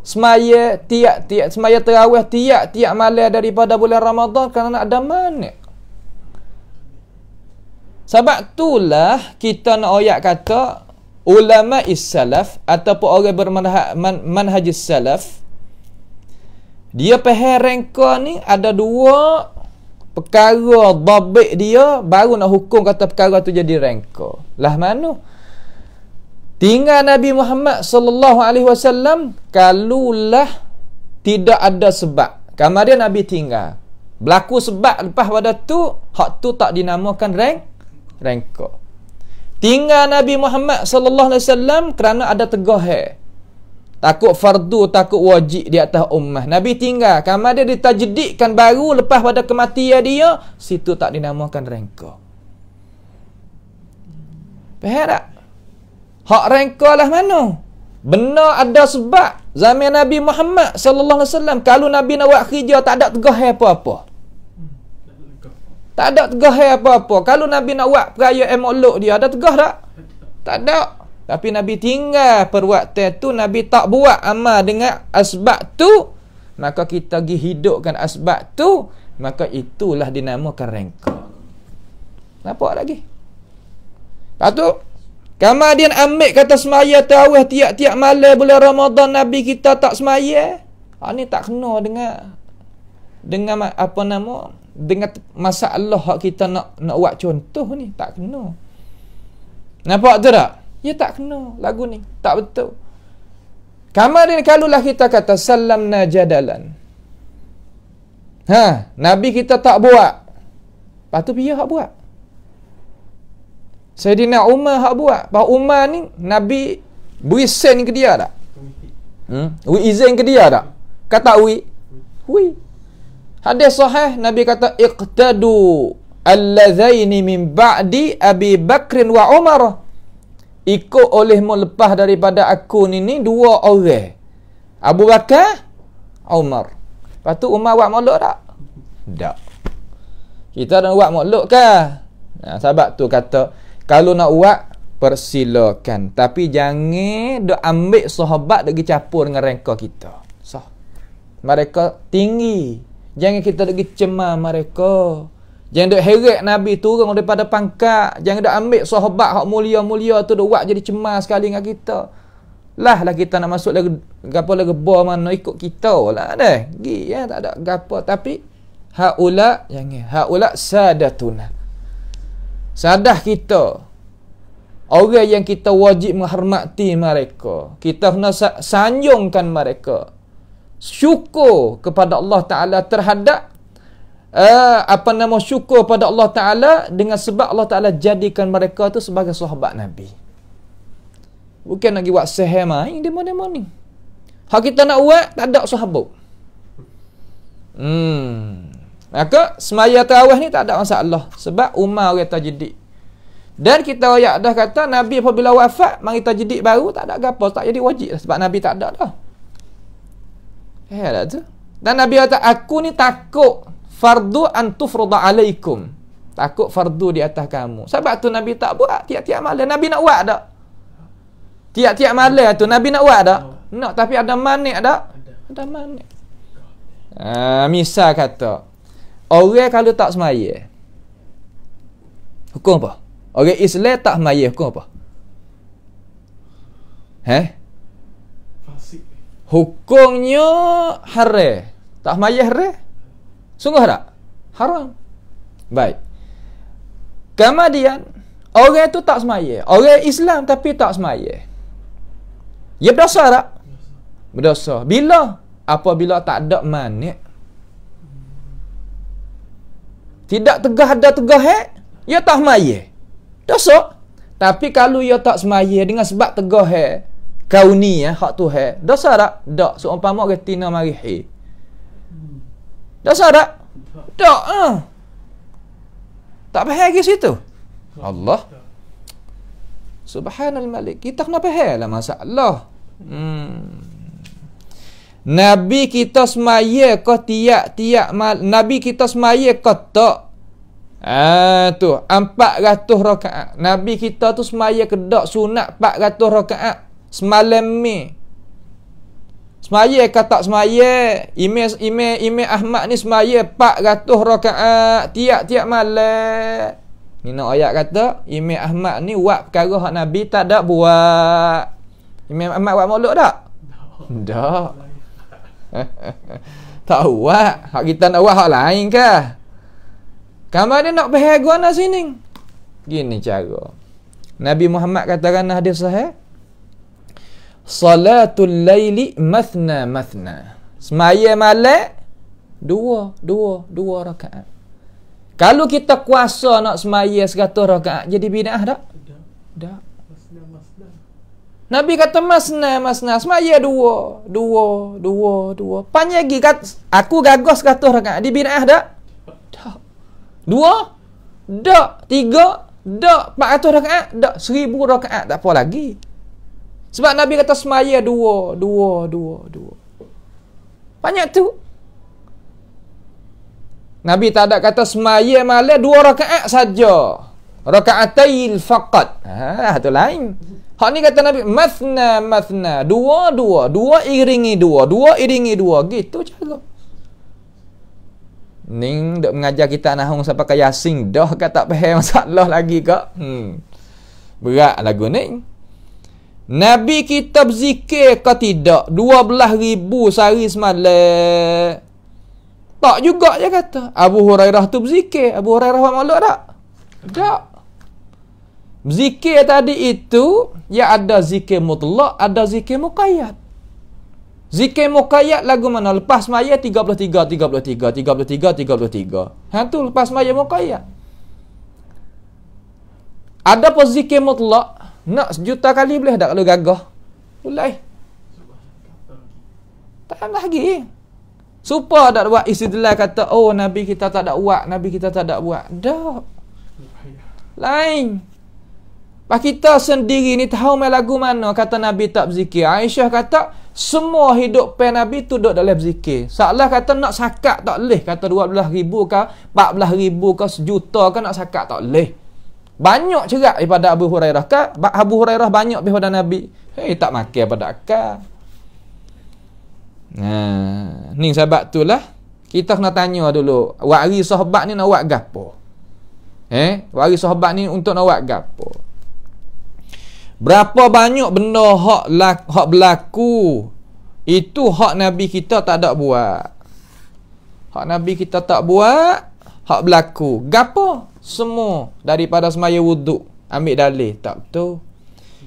Semaya tiap-tiap, semaya terawih tiap-tiap malam daripada bulan Ramadan kerana ada manik. Sebab itulah kita nak ayat kata ulama salaf ataupun orang bermanhaj man, manhaj salaf dia pahal rengka ni ada dua perkara babik dia baru nak hukum kata perkara tu jadi rengka. Lah mana? Tinggal Nabi Muhammad sallallahu alaihi wasallam kalulah tidak ada sebab. Kamar Nabi tinggal. Berlaku sebab lepas pada tu hak tu tak dinamakan rengka rengka tinggal Nabi Muhammad sallallahu alaihi wasallam kerana ada tegah takut fardu takut wajib di atas ummah Nabi tinggal Kamu dia ditajdidkan baru lepas pada kematian dia situ tak dinamakan rengka faham hak rengka lah mana? benar ada sebab zaman Nabi Muhammad sallallahu alaihi wasallam kalau Nabi nak buat kerja tak ada tegah apa-apa tak ada tegah apa-apa. Kalau Nabi nak buat perayaan Maulud dia ada tegah tak? Tak ada. Tapi Nabi tinggal perbuatan tu Nabi tak buat amal dengan asbab tu maka kita pergi hidupkan asbab tu maka itulah dinamakan rengka. Nampak lagi? Satu kamu dia ambil kata semaya tarawih tiap-tiap malam bulan Ramadan Nabi kita tak semaya. Ha, tak kena dengan dengan apa nama dengan masalah hak kita nak nak buat contoh ni tak kena. Nampak tu tak? Ya tak kena lagu ni. Tak betul. Kamarin kalau kalulah kita kata salam najadalan. Ha, nabi kita tak buat. Patu biar hak buat. Sayyidina Umar hak buat. Pak Umar ni nabi beri sen ke dia tak? Hmm? izin ke dia tak? Kata ui. Ui. Hadis sahih Nabi kata iqtadu alladhaini min ba'di Abi Bakr wa Umar. Ikut olehmu lepas daripada aku ni ni dua orang. Abu Bakar, Umar. Lepas tu Umar buat molok tak? Tak. Kita dah buat molok ke? Nah, ha, sahabat tu kata, kalau nak buat, persilakan. Tapi jangan dok ambil sahabat dok campur dengan rengka kita. Sah. Mereka tinggi Jangan kita lagi cemah mereka. Jangan duk heret Nabi turun daripada pangkat. Jangan duk ambil sahabat hak mulia-mulia tu duk buat jadi cemar sekali dengan kita. Lah lah kita nak masuk lagi gapo lagi bor mana ikut kita lah deh. Gi ya tak ada gapo tapi haula jangan. Haula sadatuna. Sadah kita. Orang yang kita wajib menghormati mereka. Kita kena sanjungkan mereka syukur kepada Allah Ta'ala terhadap uh, apa nama syukur kepada Allah Ta'ala dengan sebab Allah Ta'ala jadikan mereka tu sebagai sahabat Nabi bukan nak buat seher main demo-demo ni kalau kita nak buat tak ada sahabat hmm maka semaya terawih ni tak ada masalah sebab Umar orang tajidik dan kita orang dah kata Nabi apabila wafat mari tajidik baru tak ada gapo tak jadi wajib lah sebab Nabi tak ada dah eh, ada tu. Dan Nabi kata, aku ni takut fardu antufruda alaikum. Takut fardu di atas kamu. Sebab tu Nabi tak buat. Tiap-tiap malam. Nabi nak buat tak? Tiap-tiap malam tu. Nabi nak buat tak? Nak. No. Tapi ada manik tak? Ada manik. Uh, misal kata, orang kalau tak semaya, hukum apa? Orang Islam tak semaya, hukum apa? Heh? Hukumnya haram. Tak mayah haram. Sungguh tak? Haram. Baik. Kemudian, orang itu tak semayah. Orang Islam tapi tak semayah. Ia berdosa tak? Berdosa. Bila? Apabila tak ada mana? Tidak tegah ada tegah hek? Eh? Ia tak semayah. Dosa. Tapi kalau ia tak semayah dengan sebab tegah hek, eh? kauni ya eh, hak tuhan eh. dosa tak dak seumpama kita nak mari hi eh. dosa tak dak ha. tak payah lagi situ Allah subhanal malik kita kena payah lah masalah hmm. Nabi kita semaya ke tiak-tiak mal- Nabi kita semaya ke tak Ah tu 400 rakaat. Nabi kita tu semaya kedak sunat 400 rakaat Semalam ni Semaya kata tak semaya ime ime imi Ahmad ni semaya 400 rakaat Tiap-tiap malam Ni nak ayat kata ime Ahmad ni buat perkara hak Nabi tak ada buat ime Ahmad buat mulut tak? Tak Tak buat Hak kita nak buat hak lain kah? Kamu ada nak berhargaan di lah sini? Gini cara Nabi Muhammad katakan hadis sahih Salatul laili mathna mathna. Semaya malak, dua, dua, dua rakaat. Kalau kita kuasa nak semaya seratus rakaat, jadi bina'ah tak? Tak. Nabi kata masna masna semaya dua, dua, dua, dua. Panjagi kat aku gagos seratus rakaat. Di bina'ah tak? Tak. Dua? Tak. Tiga? Tak. Empat ratus rakaat? Tak. Seribu rakaat tak apa lagi. Sebab Nabi kata semaya dua, dua, dua, dua. Banyak tu. Nabi tak ada kata semaya malah dua rakaat saja. Rakaatail faqat. Ha, tu lain. Hak ni kata Nabi mathna mathna, dua dua, dua iringi dua, dua iringi dua, gitu cara. Ning dok mengajar kita nahung sampai ke Yasin dah kata tak masalah lagi kak. Hmm. Berat lagu ni. Nabi kita berzikir ke tidak? 12 ribu sehari semalam. Tak juga dia kata. Abu Hurairah tu berzikir. Abu Hurairah buat maklum tak? Tak. Zikir tadi itu, ya ada zikir mutlak, ada zikir muqayyad. Zikir muqayyad lagu mana? Lepas maya 33, 33, 33, 33. Hantu lepas maya muqayyad. Ada pun zikir mutlak, nak sejuta kali boleh tak kalau gagah? mulai, Tak ada lagi. Supa tak buat istidlal kata, oh Nabi kita tak ada buat, Nabi kita tak ada buat. Tak. Lain. Pak kita sendiri ni tahu main lagu mana kata Nabi tak berzikir. Aisyah kata, semua hidup pen Nabi tu duduk dalam berzikir. Salah kata nak sakat tak leh. Kata 12 ribu ke 14 ribu ke sejuta ke nak sakat tak leh. Banyak juga daripada Abu Hurairah ke? Abu Hurairah banyak daripada Nabi. Hei, tak makan pada ke? Nah, ha, ni sebab tu lah. Kita kena tanya dulu. Wali sahabat ni nak buat gapo? Eh, wali sahabat ni untuk nak buat gapo? Berapa banyak benda hak hak berlaku itu hak Nabi kita tak ada buat. Hak Nabi kita tak buat, hak berlaku. Gapo? Semua daripada semaya wuduk Ambil dalih Tak betul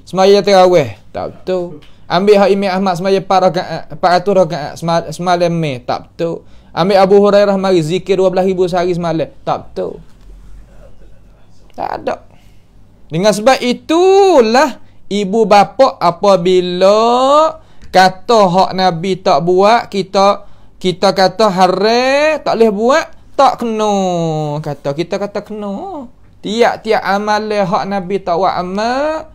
Semaya terawih Tak betul Ambil hak Imi Ahmad semaya 4 rakaat 400 rakaat Semalam meh Tak betul Ambil Abu Hurairah mari zikir 12 ribu sehari semalam Tak betul Tak ada Dengan sebab itulah Ibu bapa apabila Kata hak Nabi tak buat Kita kita kata haram Tak boleh buat tak kena kata kita kata kena tiap-tiap amal hak nabi tak buat amal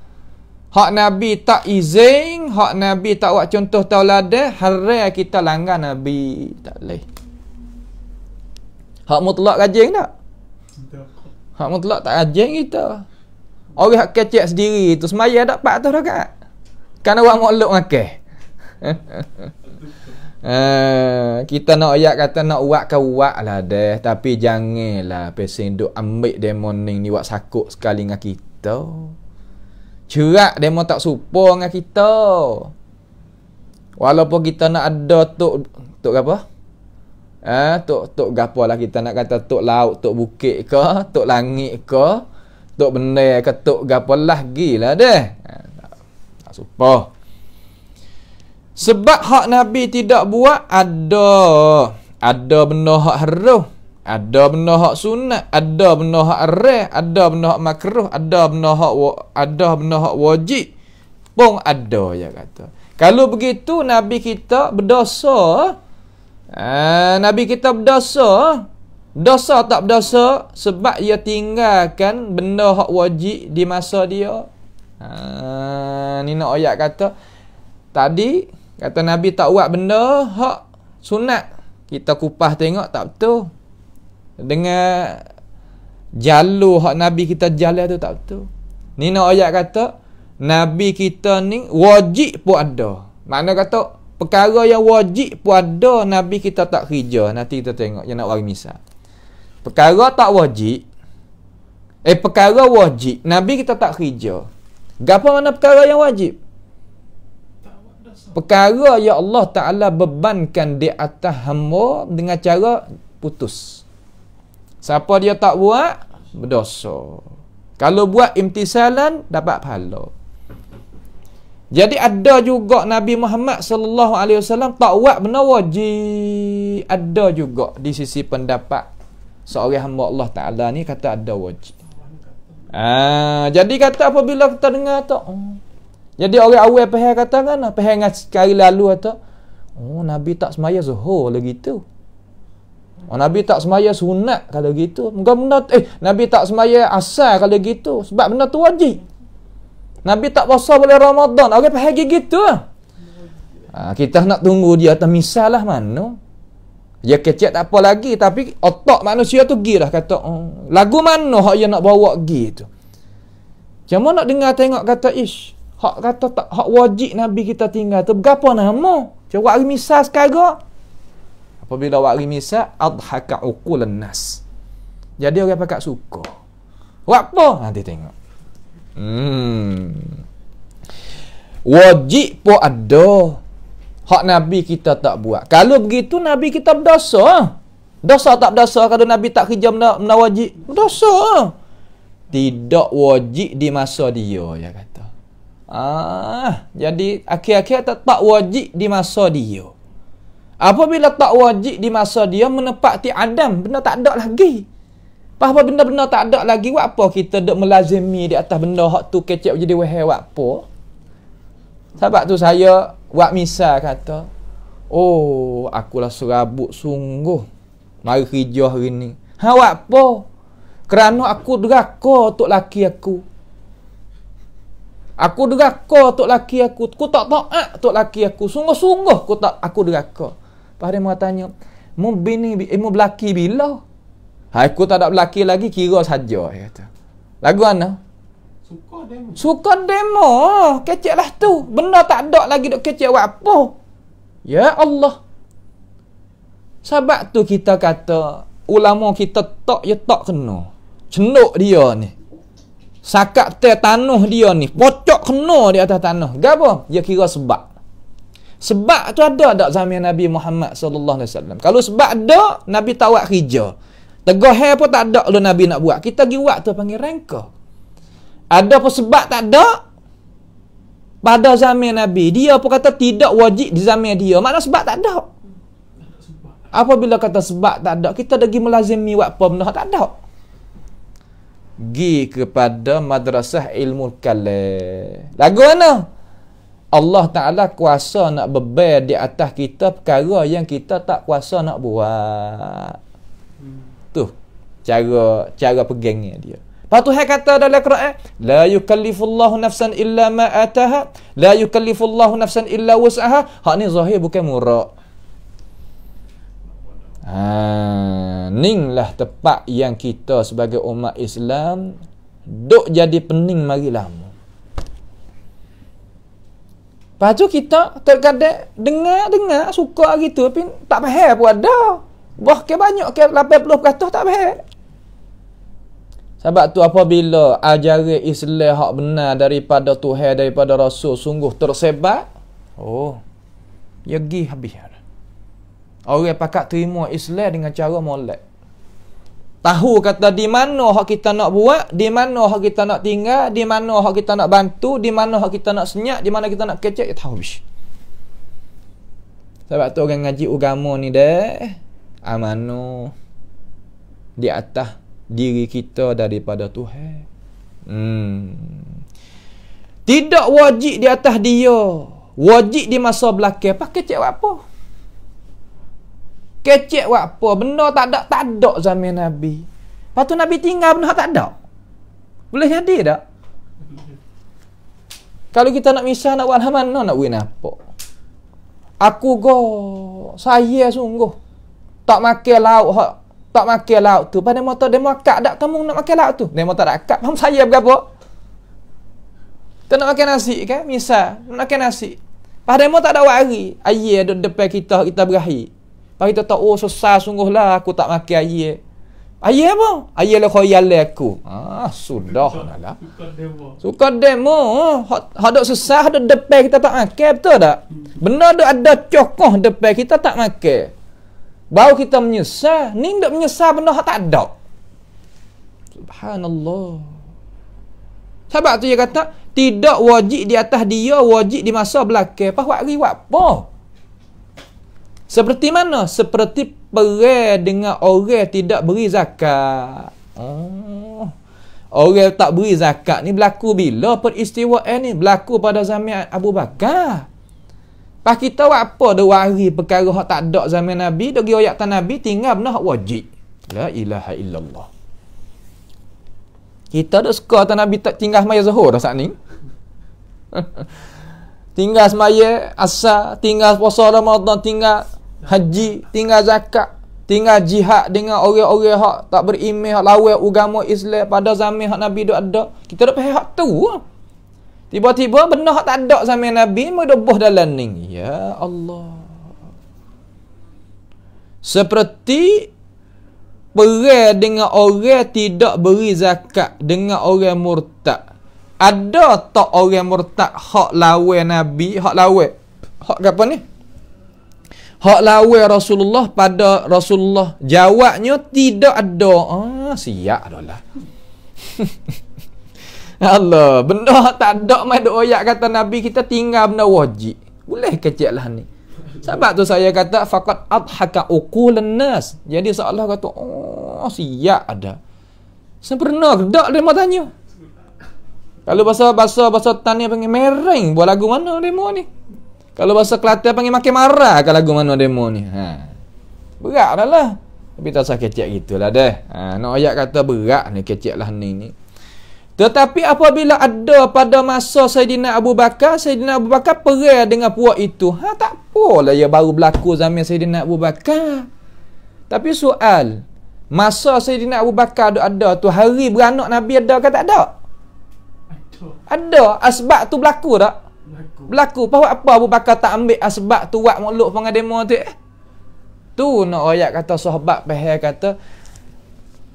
hak nabi tak izin hak nabi tak buat contoh taulade hari kita langgar nabi tak leh hak mutlak rajin tak hak mutlak tak rajin kita orang hak kecek sendiri tu semaya dapat tu dah kat kan awak makluk makan Uh, kita nak ayat kata nak uak ke uak lah deh. Tapi janganlah pesen duk ambil demon ni buat sakuk sekali dengan kita. Cerak demon tak supo dengan kita. Walaupun kita nak ada tok tok apa? Eh, uh, tok tok gapo lah kita nak kata tok laut, tok bukit ke, tok langit ke, tok benda ke tok gapo lah gilah deh. Uh, tak supo. Sebab hak Nabi tidak buat ada ada benda hak haram, ada benda hak sunat, ada benda hak haram, ada benda hak makruh, ada benda hak ada benda hak wajib pun ada ya kata. Kalau begitu Nabi kita berdosa. Uh, Nabi kita berdosa. Dosa tak berdosa sebab ia tinggalkan benda hak wajib di masa dia. Ha, uh, ni nak ayat kata tadi Kata Nabi tak buat benda hak sunat. Kita kupas tengok tak betul. Dengan jalur hak Nabi kita jalan tu tak betul. Ni nak ayat kata Nabi kita ni wajib pun ada. Mana kata perkara yang wajib pun ada Nabi kita tak kerja. Nanti kita tengok yang nak bagi misal. Perkara tak wajib Eh perkara wajib Nabi kita tak kerja Gapa mana perkara yang wajib perkara ya Allah Ta'ala bebankan di atas hamba dengan cara putus. Siapa dia tak buat? Berdosa. Kalau buat imtisalan, dapat pahala. Jadi ada juga Nabi Muhammad sallallahu alaihi wasallam tak buat benda wajib. Ada juga di sisi pendapat seorang hamba Allah Taala ni kata ada wajib. Ah, jadi kata apabila kita dengar tak oh. Jadi orang awal pehel kata kan, pehel dengan sekali lalu kata, oh Nabi tak semaya zuhur kalau gitu. Oh, Nabi tak semaya sunat kalau gitu. Mungkin benda, eh, Nabi tak semaya asal kalau gitu. Sebab benda tu wajib. Nabi tak puasa boleh Ramadan. Orang pehel gitu. Ha, kita nak tunggu dia atas misal lah mana. Dia kecil tak apa lagi. Tapi otak manusia tu pergi lah, Kata, oh, lagu mana yang nak bawa gitu. tu. nak dengar tengok kata, ish, Hak kata tak, hak wajib Nabi kita tinggal tu. Berapa nama? Macam buat hari misal sekarang. Apabila buat hari misal, adhaka ukulan nas. Jadi orang pakat suka. Buat apa? Nanti ha, tengok. Hmm. Wajib po ada. Hak Nabi kita tak buat. Kalau begitu, Nabi kita berdosa. Dosa tak berdosa kalau Nabi tak kerja benda, benda wajib. Berdosa. Tidak wajib di masa dia, ya kan. Ah, jadi akhir-akhir tak, tak wajib di masa dia. Apabila tak wajib di masa dia menepati Adam, benda tak ada lagi. Apa benda-benda tak ada lagi, buat apa kita duk melazimi di atas benda hak tu kecek jadi wahai buat apa? Sebab tu saya buat misal kata, "Oh, aku lah serabut sungguh. Mari hijau hari ni." Ha, buat apa? Kerana aku deraka untuk laki aku. Aku deraka tok laki aku. Aku tak taat eh, tok laki aku. Sungguh-sungguh aku tak aku deraka. Pahari mu tanya, mu bini eh, mu belaki bila? Ha aku tak ada belaki lagi kira saja kata. Lagu ana? Suka demo. Suka demo. Ah, kecil lah tu. Benda tak ada lagi dok kecil buat apa? Ya Allah. Sebab tu kita kata ulama kita tak ya tak kena. Cenduk dia ni sakat teh tanah dia ni pocok kena di atas tanah gapo dia kira sebab sebab tu ada tak zaman Nabi Muhammad sallallahu alaihi wasallam kalau sebab ada Nabi tawak kerja tegah hai pun tak ada lu Nabi nak buat kita gi buat tu panggil rangka ada pun sebab tak ada pada zaman Nabi dia pun kata tidak wajib di zaman dia makna sebab tak ada apabila kata sebab tak ada kita dah gi melazimi buat apa benda tak ada gi kepada madrasah ilmu kalam. Lagu mana? Allah Ta'ala kuasa nak beber di atas kita perkara yang kita tak kuasa nak buat. Tu cara cara pegangnya dia. Patu hai kata dalam Quran, la yukallifullahu nafsan illa ma ataha, la yukallifullahu nafsan illa wus'aha. Hak ni zahir bukan murak. Ha, lah tempat yang kita sebagai umat Islam duk jadi pening mari lama. Lepas tu kita terkadang dengar-dengar suka gitu tu tapi tak faham pun ada. Wah, ke banyak ke 80% tak faham. Sebab tu apabila ajaran Islam hak benar daripada Tuhan daripada Rasul sungguh tersebar, oh. Ya gi habis. Orang pakat terima Islam dengan cara molek. Tahu kata di mana hak kita nak buat, di mana hak kita nak tinggal, di mana hak kita nak bantu, di mana hak kita nak senyap, di mana kita nak kecek, dia tahu. Bish. Sebab tu orang ngaji agama ni deh, amanu di atas diri kita daripada Tuhan. Hmm. Tidak wajib di atas dia. Wajib di masa belakang. Pakai cek apa? Kecil buat apa? Benda tak ada, tak ada zaman Nabi. Lepas tu Nabi tinggal benda tak ada. Boleh jadi tak? Kalau kita nak misah, nak buat mana nak buat apa? Aku go, saya sungguh. Tak makan lauk hak. Tak makan lauk tu. Pada motor demo makan tak kamu nak makan lauk tu. Dia tak akak. Paham saya berapa? Kita nak makan nasi kan? Misal, nak makan nasi. Pada mata tak ada hari. Ayah ada depan kita, kita berahi. Ah kita tahu oh susah sungguhlah aku tak makan air. Air apa? Air le lah khoyal le aku. Ah sudah lah. Suka demo. Suka demo. Hak dak susah hak depan kita tak makan betul tak? Hmm. Benar dak ada cokoh depan kita tak makan. Bau kita menyesal, ni dak menyesal benda hak tak ada. Subhanallah. Sebab tu dia kata, tidak wajib di atas dia, wajib di masa belakang. Pahwat hari buat apa? Seperti mana? Seperti perai dengan orang tidak beri zakat. Oh. Orang tak beri zakat ni berlaku bila peristiwaan ni? Berlaku pada zaman Abu Bakar. Pak kita buat apa dia wari perkara hak tak ada zaman Nabi, dia pergi ayat Nabi tinggal benar wajib. La ilaha illallah. Kita dah suka tanah Nabi tak tinggal semaya Zuhur dah saat ni. tinggal semaya asar, tinggal puasa Ramadan, tinggal haji tinggal zakat tinggal jihad dengan orang-orang hak tak beriman hak lawan agama Islam pada zaman hak Nabi dok ada kita dok hak tu tiba-tiba benda hak tak ada zaman Nabi merubah dalam ni ya Allah seperti perang dengan orang tidak beri zakat dengan orang murtad ada tak orang murtad hak lawan Nabi hak lawan hak apa ni Hak lawa Rasulullah pada Rasulullah. Jawabnya tidak ada. Ah, siap adalah. Allah, benda tak ada mai doa ayat kata Nabi kita tinggal benda wajib. Boleh kecil lah ni. Sebab tu saya kata faqat adhaka uqulun nas. Jadi seolah kata oh siap ada. Sempurna dak dia tanya. Kalau bahasa bahasa bahasa tani panggil mereng buat lagu mana demo ni? Kalau bahasa Kelantan panggil makin marah kalau lagu mana demo ni. Ha. Berat dah lah. Tapi tak usah kecek gitulah deh. Ha, nak ayat kata berat ni kecek lah ni ni. Tetapi apabila ada pada masa Saidina Abu Bakar, Saidina Abu Bakar perai dengan puak itu. Ha tak apalah ya baru berlaku zaman Saidina Abu Bakar. Tapi soal, masa Saidina Abu Bakar ada, ada tu hari beranak Nabi ada ke tak ada? Ada. Ada. Asbab tu berlaku tak? Berlaku. Berlaku. apa Abu Bakar tak ambil asbab tu buat makhluk pengen demo tu eh? Tu nak ayat kata sahabat pahaya kata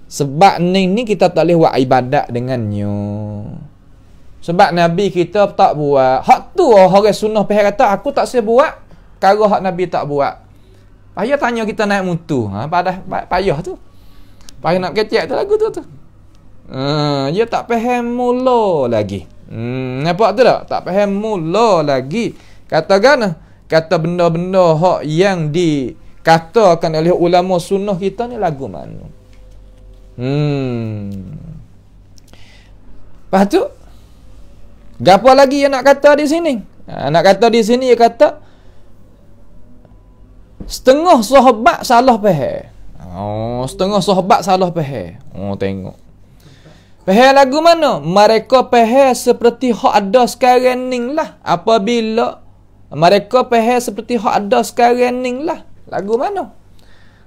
sebab ni ni kita tak boleh buat ibadat dengannya. Sebab Nabi kita tak buat. Hak tu orang sunnah pahaya kata aku tak boleh buat kalau hak Nabi tak buat. Payah tanya kita naik mutu. Ha, padah, payah tu. Payah nak kecek tu lagu tu tu. Hmm, dia tak faham mula lagi. Hmm, nampak tu tak? Tak faham mula lagi. kata Katakan kata benda-benda hak yang dikatakan oleh ulama sunnah kita ni lagu mana? Hmm. Lepas tu Gapa lagi yang nak kata di sini? Ha, nak kata di sini dia kata setengah sahabat salah faham. Oh, setengah sahabat salah faham. Oh, tengok. Pehe lagu mana? Mereka pehe seperti hak ada sekarang ni lah. Apabila mereka pehe seperti hak ada sekarang ni lah. Lagu mana?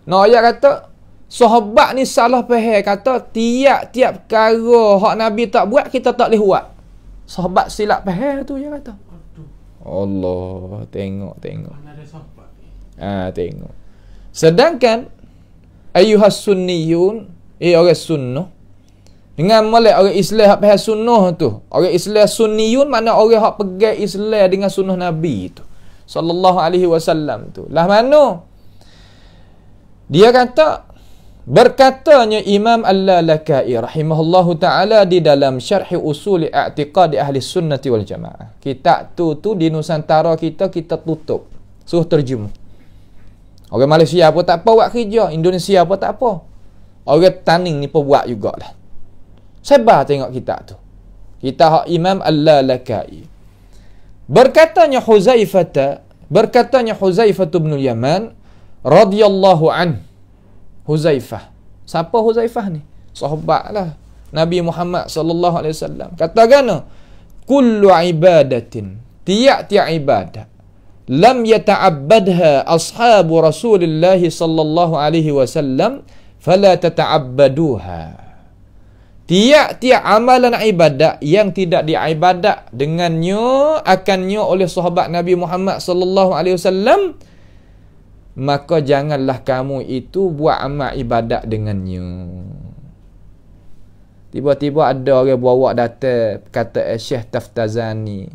No ayat kata, sahabat ni salah pehe kata, tiap-tiap perkara hak Nabi tak buat, kita tak boleh buat. Sahabat silap pehe tu je kata. Allah, tengok, tengok. Ah, ha, tengok. Sedangkan, ayuhas sunniyun, eh orang sunnah, dengan molek orang Islam hak pasal sunnah tu. Orang Islam sunniyun makna orang hak pegang Islam dengan sunnah Nabi tu. Sallallahu alaihi wasallam tu. Lah mano? Dia kata berkatanya Imam Al-Lalakai rahimahullahu taala di dalam Syarh Usul I'tiqad Ahli sunnati wal Jamaah. Kitab tu tu di Nusantara kita kita tutup. Suruh terjemah. Orang Malaysia apa tak apa buat kerja, Indonesia apa tak apa. Orang Taning ni pun buat jugalah. Sebah tengok kitab tu. Kita hak Imam Allah lalakai Berkatanya Huzaifah, berkatanya Huzaifah bin Yaman radhiyallahu an. Huzaifah. Siapa Huzaifah ni? Sahabat lah Nabi Muhammad sallallahu alaihi wasallam. Kata gana? Kullu ibadatin tiap-tiap ibadah lam yata'abbadha ashabu rasulillahi sallallahu alaihi wasallam fala tata'abbaduha Tiap-tiap amalan ibadat yang tidak diibadat dengannya akannya oleh sahabat Nabi Muhammad sallallahu alaihi wasallam maka janganlah kamu itu buat amal ibadat dengannya. Tiba-tiba ada orang bawa datang kata eh, Syekh Taftazani.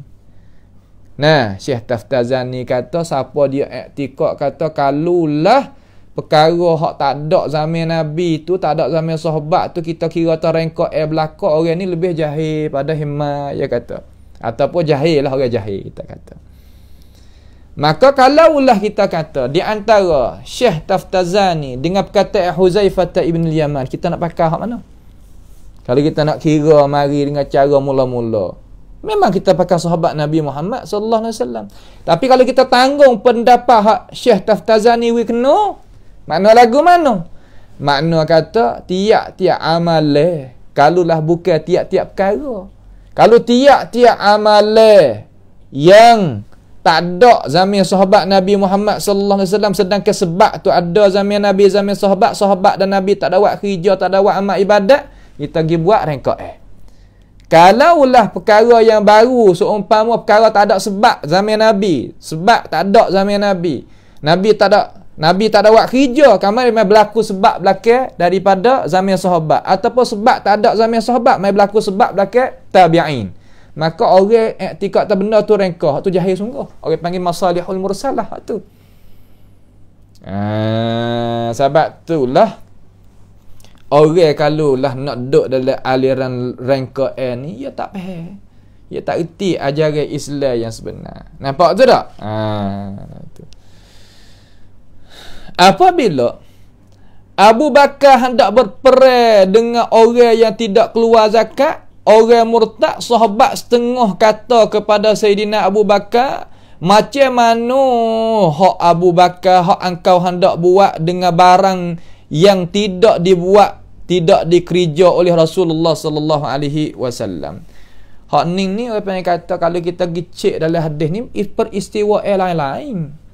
Nah, Syekh Taftazani kata siapa dia eh, iktikad kata kalulah perkara hak tak ada zaman Nabi tu, tak ada zaman sahabat tu, kita kira tak rengkak air belakok orang ni lebih jahil pada himmah, ya kata. Ataupun jahil lah orang jahil, kita kata. Maka kalaulah kita kata, di antara Syekh Taftazani dengan perkataan Huzaifata Ibn Yaman, kita nak pakai hak mana? Kalau kita nak kira mari dengan cara mula-mula, Memang kita pakai sahabat Nabi Muhammad sallallahu alaihi wasallam. Tapi kalau kita tanggung pendapat hak Syekh Taftazani we kena Makna lagu mana? Makna kata tiap-tiap amale kalulah buka tiap-tiap perkara. Kalau tiap-tiap amale yang tak ada zaman sahabat Nabi Muhammad sallallahu alaihi wasallam sedangkan sebab tu ada zaman Nabi zaman sahabat sahabat dan Nabi tak ada buat kerja tak ada buat amal ibadat kita pergi buat rengkok eh kalaulah perkara yang baru seumpama perkara tak ada sebab zaman Nabi sebab tak ada zaman Nabi Nabi tak ada Nabi tak ada buat kerja kamu dia berlaku sebab belakang daripada zaman sahabat ataupun sebab tak ada zaman sahabat mai berlaku sebab belakang tabi'in. Maka orang i'tikad tak benda tu rengkah, tu jahil sungguh. Orang panggil masalihul mursalah tu. Ah, sebab itulah orang kalau lah nak duduk dalam aliran rengkah eh ni ya tak faham. Ya tak reti ajaran Islam yang sebenar. Nampak tu tak? Ah, tu. Apabila Abu Bakar hendak berperang dengan orang yang tidak keluar zakat, orang murtad sahabat setengah kata kepada Sayyidina Abu Bakar, macam mana hak Abu Bakar hak engkau hendak buat dengan barang yang tidak dibuat, tidak dikerja oleh Rasulullah sallallahu alaihi wasallam. Hak ni ni orang panggil kata kalau kita gicik dalam hadis ni peristiwa lain-lain.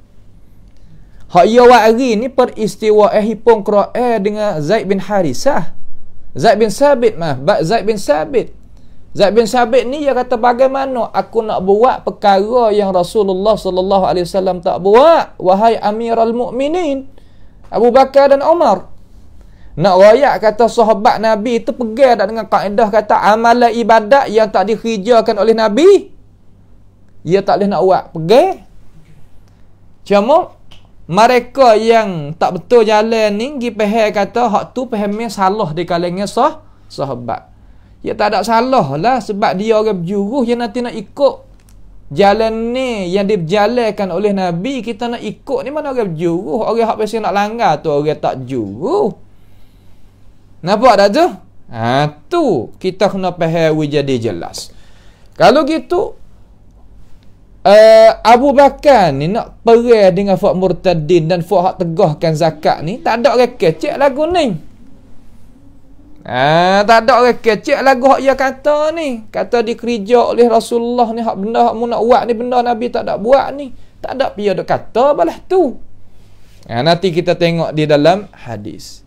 Hak ia wari ni peristiwa eh hipong kera'a eh, dengan Zaid bin Harisah. Zaid bin Sabit mah. Zaid bin Sabit. Zaid bin Sabit ni dia kata bagaimana aku nak buat perkara yang Rasulullah sallallahu alaihi wasallam tak buat wahai Amirul Mukminin Abu Bakar dan Omar nak royak kata sahabat Nabi tu pergi dak dengan kaedah kata amalan ibadat yang tak dikerjakan oleh Nabi dia tak boleh nak buat pergi cuma mereka yang tak betul jalan ni gi pehel kata hak tu pehemnya salah di kalengnya sah sahabat. Ia ya, tak ada salah lah sebab dia orang berjuruh yang nanti nak ikut jalan ni yang dijalankan oleh Nabi kita nak ikut ni mana orang berjuruh orang hak biasa nak langgar tu orang tak juruh. Nampak tak tu? Ha tu kita kena pehel jadi jelas. Kalau gitu uh, Abu Bakar ni nak perih dengan Fuad Murtadin dan Fuad Hak Tegahkan Zakat ni, tak ada reka cek lagu ni. Uh, tak ada reka cek lagu Hak Ia ya kata ni. Kata dikerja oleh Rasulullah ni, Hak benda Hak nak buat ni, benda Nabi tak ada buat ni. Tak ada pihak dok kata balas tu. Uh, nanti kita tengok di dalam hadis.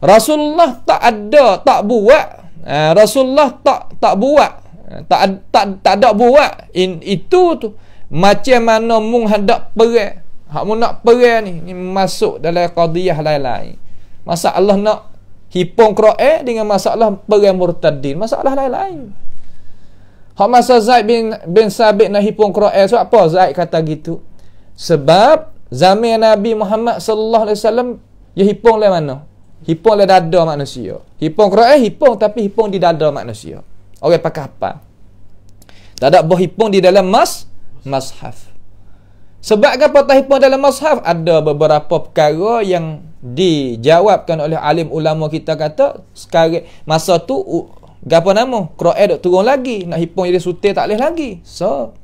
Rasulullah tak ada, tak buat. Uh, Rasulullah tak tak buat. Tak tak tak ada buat in itu tu macam mana mung hendak perang hak mung nak perang ni ni masuk dalam qadiyah lain-lain masalah nak hipong qira'a dengan masalah perang murtadin masalah lain-lain hak masa Zaid bin bin Sabit nak hipong qira'a sebab apa Zaid kata gitu sebab zaman Nabi Muhammad sallallahu alaihi wasallam ya hipung le mana Hipung le dada manusia hipong qira'a hipung tapi hipung di dada manusia orang okay, pakai apa tak ada buah hipong di dalam mas mashaf sebab apa tahipun dalam mashaf ada beberapa perkara yang dijawabkan oleh alim ulama kita kata sekarang masa tu apa nama Quran dok turun lagi nak hipung jadi sutil tak boleh lagi so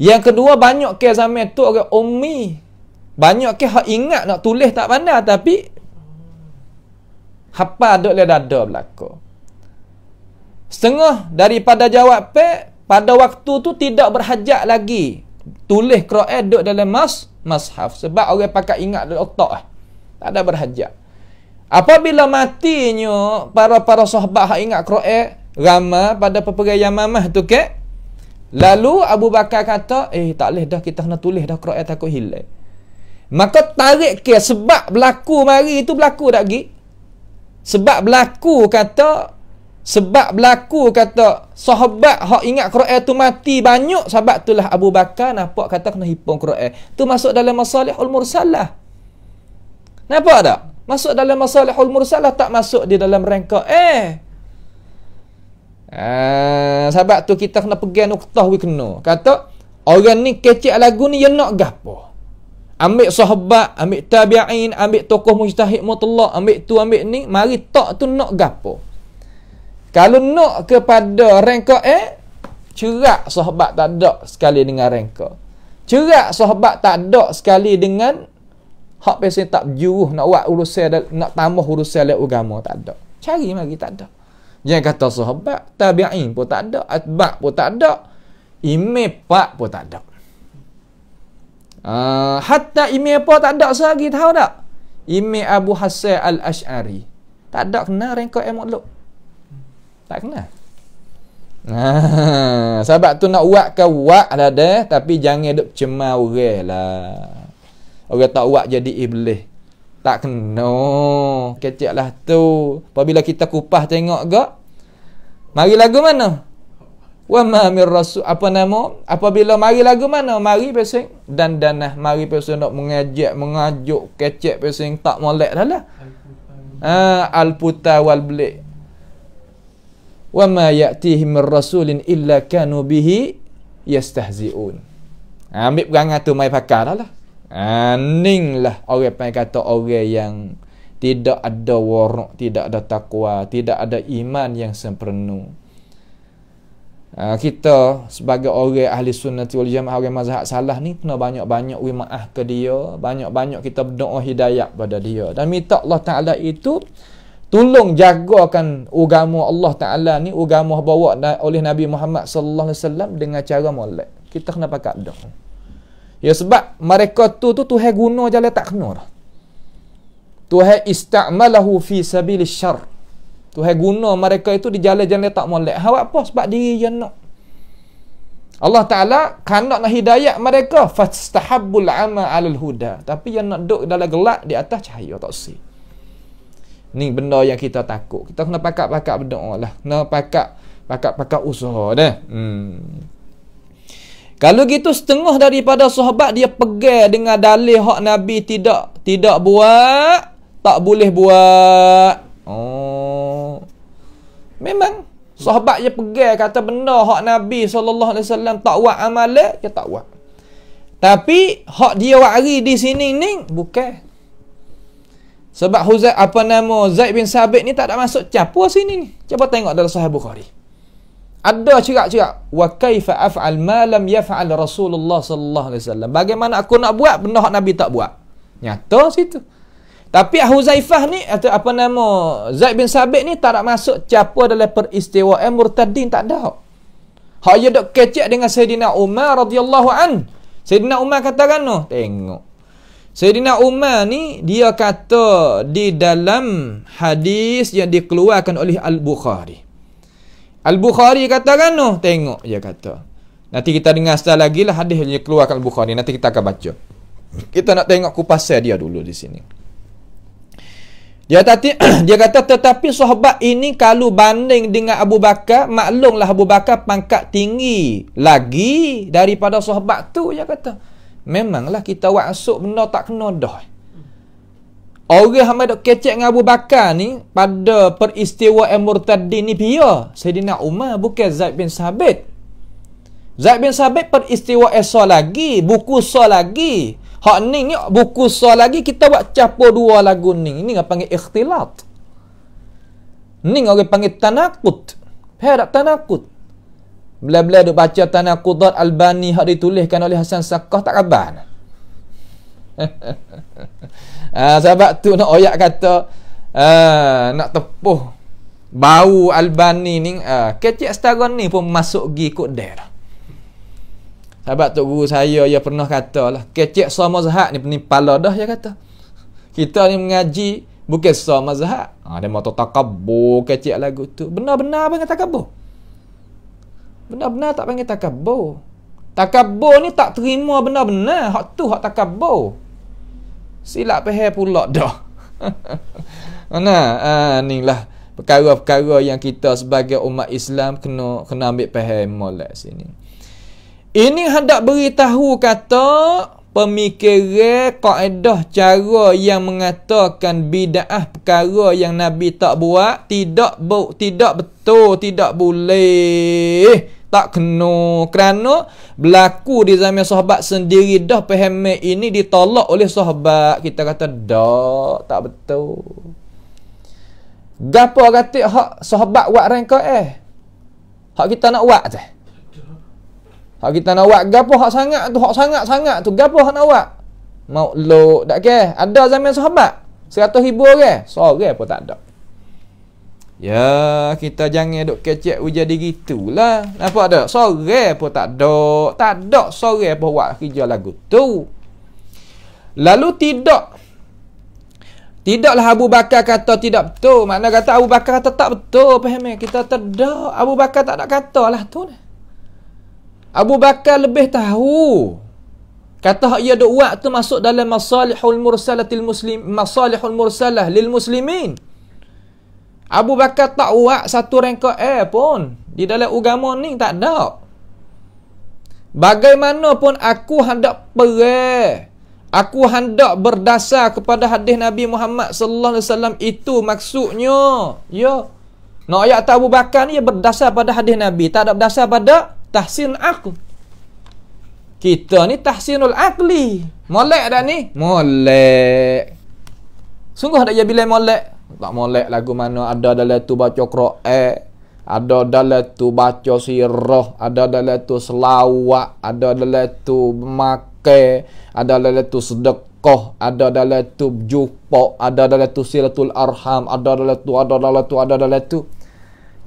yang kedua banyak ke zaman tu orang ummi banyak ke hak ingat nak tulis tak pandai tapi apa ada le dada belaka setengah daripada jawab pek pada waktu tu tidak berhajat lagi tulis Quran duduk dalam mas mashaf sebab orang pakai ingat dalam otak eh. tak ada berhajat apabila matinya para-para sahabat hak ingat Quran ramai pada peperangan Yamamah tu ke lalu Abu Bakar kata eh tak boleh dah kita kena tulis dah Quran takut hilang maka tarik ke sebab berlaku mari itu berlaku tak lagi sebab berlaku kata sebab berlaku kata sahabat hak ingat Quran tu mati banyak sebab itulah Abu Bakar nampak kata kena hipung Quran. Tu masuk dalam masalihul mursalah. Nampak tak? Masuk dalam masalihul mursalah tak masuk di dalam rangka eh. Ah, sebab tu kita kena pergi nuktah we kena. Kata orang ni kecil lagu ni yang nak gapo? Ambil sahabat, ambil tabi'in, ambil tokoh mujtahid mutlak, ambil tu, ambil ni, mari tak tu nak gapo? Kalau nak kepada rangka A, eh, cerak sahabat tak ada sekali dengan rangka. Cerak sahabat tak ada sekali dengan hak pesen tak berjuruh nak buat urusan nak tambah urusan lain agama tak ada. Cari mari tak ada. Jangan kata sahabat, tabi'in pun tak ada, atba' pun tak ada, imam pak pun tak ada. Uh, hatta imam apa tak ada sehari tahu tak? Imam Abu Hasan Al-Ash'ari. Tak ada kena rengkau yang makhluk. Tak kenal. Nah, sebab tu nak uat ke uat lah deh, tapi jangan duk cemau orang lah. Orang tak uat jadi iblis. Tak kena. Kecil lah tu. Apabila kita kupah tengok gak, mari lagu mana? Wa ma mir rasul apa nama? Apabila mari lagu mana? Mari pesing dan danah mari pesing nak mengajak, mengajuk kecek pesing tak molek dah lah. Ah, al puta wal blik wa ma ya'tihim mir rasulin illa kanu bihi yastahzi'un. Ha, ambil perangai tu mai pakar lah. lah. Ha, ning lah orang pai kata orang yang tidak ada warak, tidak ada takwa, tidak ada iman yang sempurna. Ha, kita sebagai orang ahli sunnah wal jamaah orang mazhab salah ni kena banyak-banyak wimaah ke dia, banyak-banyak kita berdoa hidayah pada dia dan minta Allah Taala itu tolong jagakan agama Allah Taala ni agama bawa oleh Nabi Muhammad sallallahu alaihi wasallam dengan cara molek. Kita kena pakat dah. Ya sebab mereka tu tu Tuhan guna jalan tak kena dah. Tuhan istamalahu fi sabil syar. Tuhan guna mereka itu di jalan-jalan tak molek. Ha apa sebab diri yang nak Allah Ta'ala kan nak hidayah mereka fastahabbul amal alal huda tapi yang nak duduk dalam gelap di atas cahaya tak sih Ni benda yang kita takut. Kita kena pakak-pakak pakat berdoa lah. Kena pakak-pakak-pakak usaha dah. Hmm. Kalau gitu setengah daripada sahabat dia pegang dengan dalih hak Nabi tidak tidak buat, tak boleh buat. Oh. Memang sahabat dia pegang kata benda hak Nabi sallallahu alaihi wasallam tak buat amalan, dia tak buat. Tapi hak dia wari di sini ni bukan sebab Huzaib apa nama Zaid bin Sabit ni tak ada masuk capur sini ni. Cuba tengok dalam Sahih Bukhari. Ada cerak-cerak wa kaifa af'al ma lam yaf'al Rasulullah sallallahu alaihi wasallam. Bagaimana aku nak buat benda hak Nabi tak buat? Nyata situ. Tapi Huzaifah ni atau apa nama Zaid bin Sabit ni tak ada masuk capur dalam peristiwa eh, murtadin tak ada. Hak dia dok kecek dengan Sayyidina Umar radhiyallahu an. Sayyidina Umar kata kan oh, tengok Sayyidina Umar ni dia kata di dalam hadis yang dikeluarkan oleh Al-Bukhari. Al-Bukhari kata kan noh tengok dia kata. Nanti kita dengar sekali lagi lah hadis yang dikeluarkan Al-Bukhari. Nanti kita akan baca. Kita nak tengok kupasai dia dulu di sini. Dia tadi dia kata tetapi sahabat ini kalau banding dengan Abu Bakar maklumlah Abu Bakar pangkat tinggi lagi daripada sahabat tu dia kata. Memanglah kita wasuk benda tak kena dah. Orang hamba dok kecek dengan Abu Bakar ni pada peristiwa Murtadin ni pia Saidina Umar bukan Zaid bin Sabit. Zaid bin Sabit peristiwa Isa lagi, buku Sa lagi. Hak ni ni buku Sa lagi kita buat capo dua lagu ni. Ini kan panggil ikhtilat. Ni orang panggil tanakut. Hei tak tanakut. Bila-bila duk baca tanah Qudat Al-Bani hak dituliskan oleh Hasan Sakah tak kabar. Ah, ha, sebab tu nak oyak kata ha, nak tepuh bau al ni ha, ah, kecik setara ni pun masuk gi ikut dia sebab tu guru saya dia pernah kata lah kecik so mazhab ni ni pala dah dia kata kita ni mengaji bukan so mazhab ha, dia mahu takabur kecik lagu tu benar-benar apa yang takabur benar-benar tak panggil takabur. Takabur ni tak terima benar-benar. Hak tu hak takabur. Silap peha pulak dah. nah, ha, ah, ni lah. Perkara-perkara yang kita sebagai umat Islam kena kena ambil peha molek sini. Ini hendak beritahu kata pemikiran kaedah cara yang mengatakan bid'ah perkara yang Nabi tak buat tidak bu, tidak betul tidak boleh tak kena kerana berlaku di zaman sahabat sendiri dah pemahaman ini ditolak oleh sahabat kita kata dah tak betul gapo kata hak sahabat buat rangka eh hak kita nak buat teh hak kita nak buat gapo hak sangat tu hak sangat sangat tu gapo hak nak buat mau lo dak ke ada zaman sahabat 100 ribu orang sorang pun tak ada Ya, kita jangan duk kecek ujian diri tu lah. Nampak tak? Sore pun tak dok. Tak dok sore pun buat kerja lagu tu. Lalu tidak. Tidaklah Abu Bakar kata tidak betul. Mana kata Abu Bakar kata tak betul. Faham ya? Kita tak Abu Bakar tak nak kata lah tu. Abu Bakar lebih tahu. Kata hak ia duk buat tu masuk dalam masalihul mursalatil muslim masalihul mursalah lil muslimin. Abu Bakar tak buat satu rangkaian eh pun di dalam agama ni tak ada. Bagaimanapun aku hendak perang. Aku hendak berdasar kepada hadis Nabi Muhammad sallallahu alaihi wasallam itu maksudnya. Ya. Nak ayat Abu Bakar ni ya berdasar pada hadis Nabi, tak ada berdasar pada tahsin aku Kita ni tahsinul akli. Molek dah ni? Molek. Sungguh ada yang bilang molek. Tak molek lagu mana ada dalam tu baca Qur'an, ada dalam tu baca sirah, ada dalam tu selawat, ada dalam tu make, ada dalam tu sedekah, ada dalam tu jumpa, ada dalam tu silatul arham, ada dalam tu ada dalam tu ada dalam tu.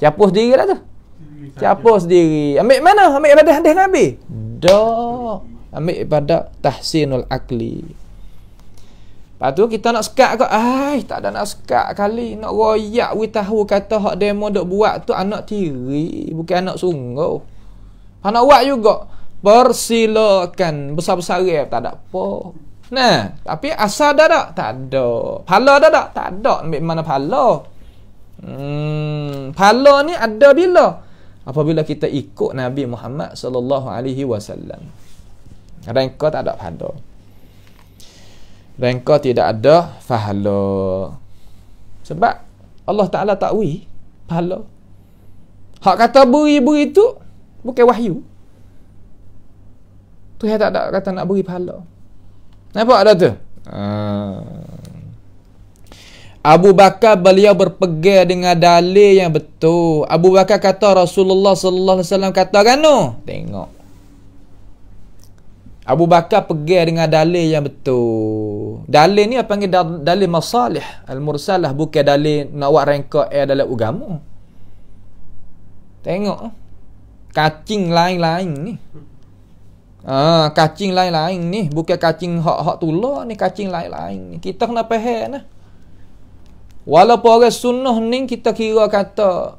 Capus dirilah tu. Capus diri. Ambil mana? Ambil pada hadis Nabi. Dah. Ambil pada tahsinul akli. Lepas tu kita nak skat kot. Ai, tak ada nak skat kali. Nak royak we tahu kata hak demo dok buat tu anak tiri, bukan anak sungguh. Anak ha, buat juga. Persilakan besar-besar ya, tak ada apa. Nah, tapi asal ada tak? Tak ada. Pala ada tak? Tak ada. Ambil mana pala? Hmm, pala ni ada bila? Apabila kita ikut Nabi Muhammad sallallahu alaihi wasallam. Ada tak ada pala rengka tidak ada pahala sebab Allah Ta'ala takwi pahala hak kata beri-beri tu bukan wahyu tu yang tak ada kata nak beri pahala nampak ada tu hmm. Abu Bakar beliau berpegang dengan dalil yang betul. Abu Bakar kata Rasulullah sallallahu alaihi wasallam kata kan no? Tengok. Abu Bakar pergi dengan dalil yang betul. Dalil ni apa panggil dal- dalil masalih. Al-mursalah bukan dalil nak buat rengkak air eh, dalam agama. Tengok. Kacing lain-lain ni. Ah, kacing lain-lain ni. Bukan kacing hak-hak tular ni. Kacing lain-lain ni. Kita kena faham nah. Walaupun orang sunnah ni kita kira kata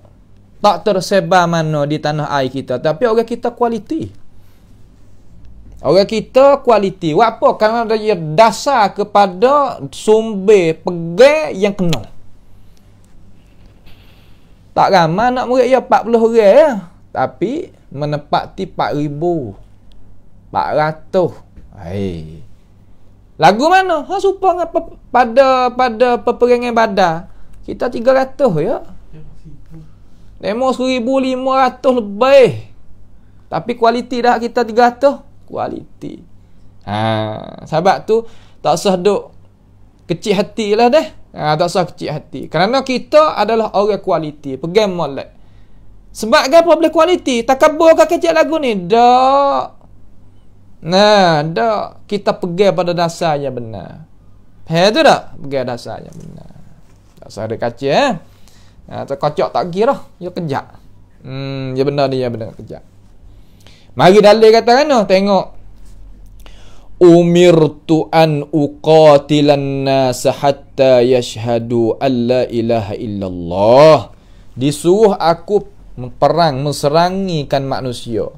tak tersebar mana di tanah air kita. Tapi orang kita kualiti. Kualiti. Orang kita kualiti. Buat apa? Kerana dia dasar kepada sumber pegang yang kena. Tak ramai anak murid ya 40 orang ya. Tapi menepati 4,000. 400. Hai. Lagu mana? Ha supa dengan pada pada peperangan badar. Kita 300 ya. Demo 1,500 lebih. Tapi kualiti dah kita 300 kualiti. Ha, sahabat tu tak usah duk kecil hati lah deh. Ha, tak usah kecil hati. Kerana kita adalah orang kualiti. Pegang molek. Sebab apa boleh kualiti? Takabur ke kecil lagu ni? Tak. Nah, tak. Kita pegang pada dasarnya benar. Faham tu tak? Pegang dasarnya benar. Tak usah ada kacik eh. Ha, tak kacau, tak kira. Ya kejap. Hmm, ya benar ni, ya benar kejap. Mari dalil kata mana? Oh, tengok. Umirtu an uqatilan nas hatta yashhadu an ilaha illallah. Disuruh aku memperang, menserangikan manusia.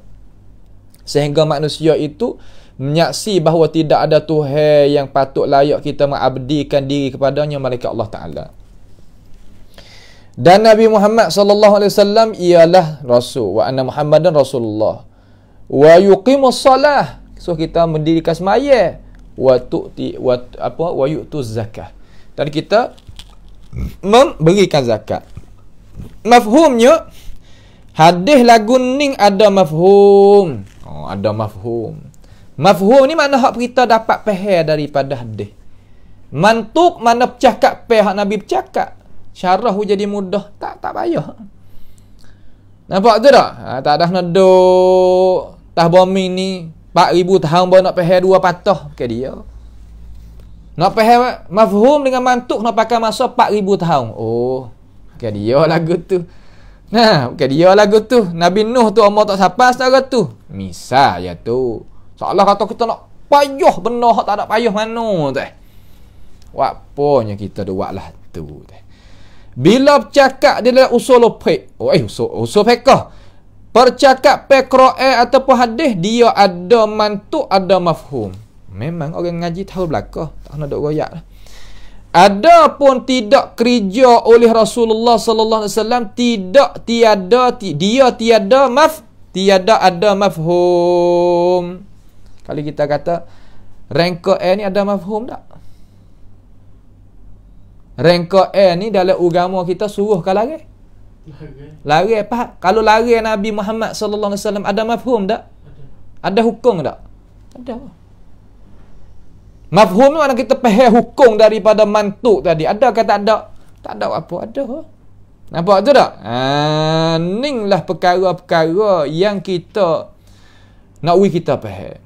Sehingga manusia itu menyaksi bahawa tidak ada Tuhan yang patut layak kita mengabdikan diri kepadanya malaikat Allah Ta'ala. Dan Nabi Muhammad sallallahu alaihi wasallam ialah rasul wa anna Muhammadan rasulullah wa yuqimus solah so kita mendirikan sembahyang wa tu'ti wa apa wa yu'tu zakah dan kita memberikan zakat mafhumnya hadis lagu ning ada mafhum oh ada mafhum mafhum ni makna hak kita dapat faham daripada hadis mantuk mana cakap pe hak nabi cakap syarah hu jadi mudah tak tak payah nampak tu tak ha, tak ada nak tah bombing ni 4000 tahun baru nak pehe dua patah ke dia nak pehe mafhum dengan mantuk nak pakai masa 4000 tahun oh ke dia lagu tu nah ha, ke dia lagu tu nabi nuh tu umur tak sampai setara tu misal ya tu salah kata kita nak payuh benda tak ada payuh mano tu eh waktunya kita duak lah tu teh. bila cakap dia usul lopek oh eh usul usul pekah percakap pekro'e ataupun hadis dia ada mantuk ada mafhum memang orang ngaji tahu belaka tak nak duk royak lah. ada pun tidak kerja oleh Rasulullah sallallahu alaihi wasallam tidak tiada ti, dia tiada maf tiada ada mafhum Kali kita kata rengko A ni ada mafhum tak Rengko A ni dalam agama kita suruh kalau lagi Lari. apa? Eh, Kalau lari Nabi Muhammad sallallahu alaihi wasallam ada mafhum tak? Ada. hukum tak? Ada. Mafhum ni kita faham hukum daripada mantuk tadi. Ada ke tak ada? Tak ada apa ada. Nampak tu tak? Ha, lah perkara-perkara yang kita nak we kita faham.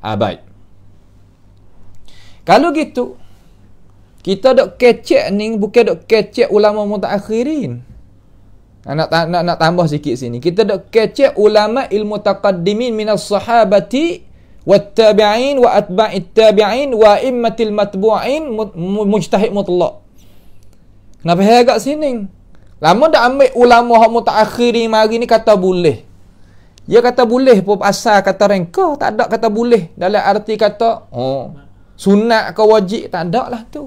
Ah baik. Kalau gitu kita dok kecek ning bukan dok kecek ulama akhirin. Nak, nak, nak tambah sikit sini. Kita dah kece ulama ilmu taqaddimin minas sahabati wa tabi'in wa atba'it tabi'in wa immatil matbu'in mujtahid mutlak. Kenapa saya agak sini? Lama dah ambil ulama yang mutakhir ni hari ni kata boleh. Dia kata boleh pun asal kata rengka. Tak ada kata boleh. Dalam arti kata oh, sunat ke wajib. Tak ada lah tu.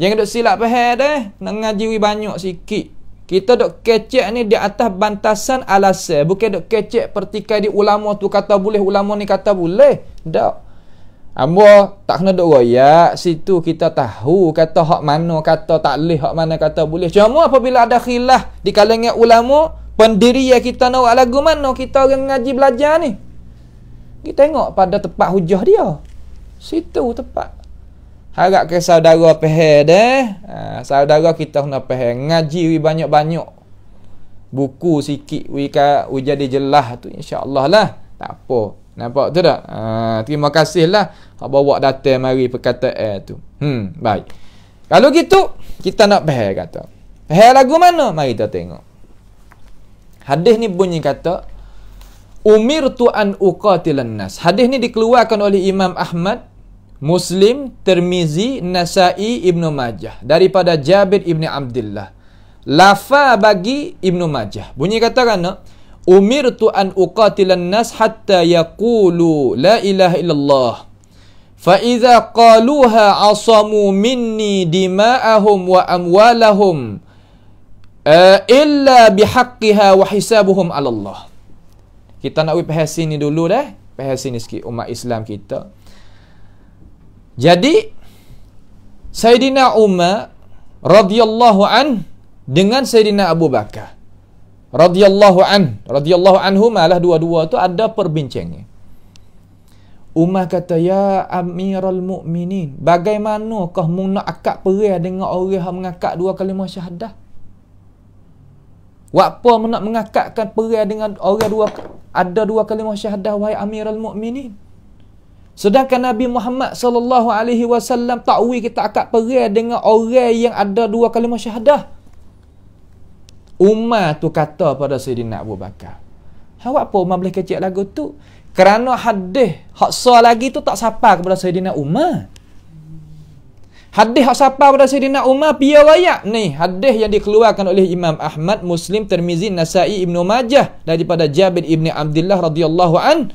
Jangan duduk silap pahal dah. Nak ngaji banyak sikit. Kita dok kecek ni di atas bantasan alasan. Bukan dok kecek pertikai di ulama tu kata boleh, ulama ni kata boleh. Tak. Ambo tak kena dok royak situ kita tahu kata hak mana kata tak boleh, hak mana kata boleh. Cuma apabila ada khilaf di kalangan ulama, pendiri yang kita nak buat lagu mana kita orang ngaji belajar ni. Kita tengok pada tempat hujah dia. Situ tempat. Harap ke saudara pehel deh. Ha, saudara kita kena pehel. Ngaji wi banyak-banyak. Buku sikit wi ka jadi jelas tu insya-Allah lah. Tak apa. Nampak tu tak? Ha, terima kasih lah. Hak bawa datang mari perkataan eh tu. Hmm, baik. Kalau gitu, kita nak pehel kata. Pehel lagu mana? Mari kita tengok. Hadis ni bunyi kata, Umir tu an uqatilan nas. Hadis ni dikeluarkan oleh Imam Ahmad Muslim, Termizi, Nasai, ibnu Majah daripada Jabir ibnu Abdullah. Lafa bagi ibnu Majah. Bunyi kata kan, Umirtu an uqatil nas hatta yaqulu la ilaha illallah. Fa iza qaluha asamu minni dima'ahum wa amwalahum uh, illa bihaqqiha wa hisabuhum ala Allah. Kita nak pergi sini dulu dah. Pergi sini sikit umat Islam kita. Jadi Sayyidina Umar radhiyallahu an dengan Sayyidina Abu Bakar radhiyallahu an radhiyallahu anhumalah dua-dua tu ada perbincangan. Umar kata ya Amirul Mukminin, bagaimana kau mu nak akad perih dengan orang yang mengakad dua kalimah syahadah? Wapa mu nak mengakadkan perih dengan orang dua ada dua kalimah syahadah wahai Amirul Mukminin? Sedangkan Nabi Muhammad sallallahu alaihi wasallam takwi kita akad perai dengan orang yang ada dua kalimah syahadah. Umar tu kata pada Sayyidina Abu Bakar. Hau apa Umar boleh kecil lagu tu? Kerana hadis hak lagi tu tak sampai kepada Sayyidina Umar. Hadis hak sampai kepada Sayyidina Umar pia layak ni hadis yang dikeluarkan oleh Imam Ahmad, Muslim, Tirmizi, Nasa'i, Ibnu Majah daripada Jabir Ibni Abdullah radhiyallahu anhu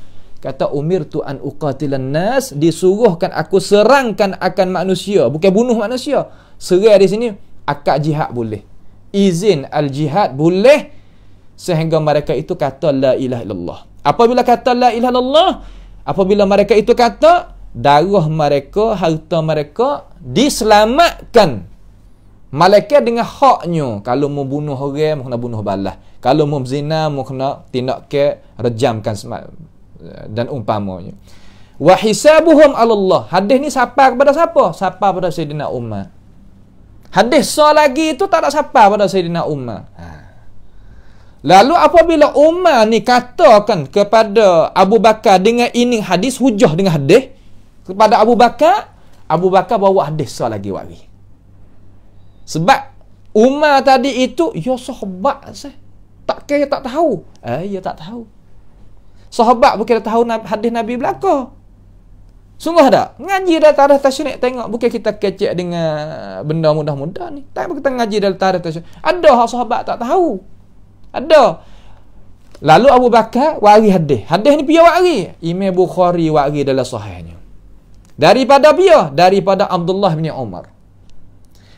Kata umir tu an uqatilan nas disuruhkan aku serangkan akan manusia bukan bunuh manusia. Serai di sini akak jihad boleh. Izin al jihad boleh sehingga mereka itu kata la ilaha illallah. Apabila kata la ilaha illallah, apabila mereka itu kata darah mereka, harta mereka diselamatkan. Malaikat dengan haknya kalau mau bunuh orang, mau kena bunuh balas. Kalau mau zina, mau kena tindak ke rejamkan semak dan umpamanya wa hisabuhum Allah hadis ni siapa kepada siapa siapa kepada Sayyidina Umar hadis so lagi itu tak ada siapa kepada Sayyidina Umar ha. Lalu apabila Umar ni katakan kepada Abu Bakar dengan ini hadis hujah dengan hadis kepada Abu Bakar, Abu Bakar bawa hadis so lagi wali. Sebab Umar tadi itu, ya sahabat saya. Tak kaya tak tahu. Eh, ya tak tahu. Sahabat bukan dah tahu hadis Nabi belaka. Sungguh tak? Ngaji dalam tarikh tasyrik tengok bukan kita kecek dengan benda mudah-mudah ni. Tak kita ngaji dalam tarikh tasyrik. Ada hak sahabat tak tahu. Ada. Lalu Abu Bakar wari hadis. Hadis ni pia wari. Imam Bukhari wari dalam sahihnya. Daripada pia, daripada Abdullah bin Umar.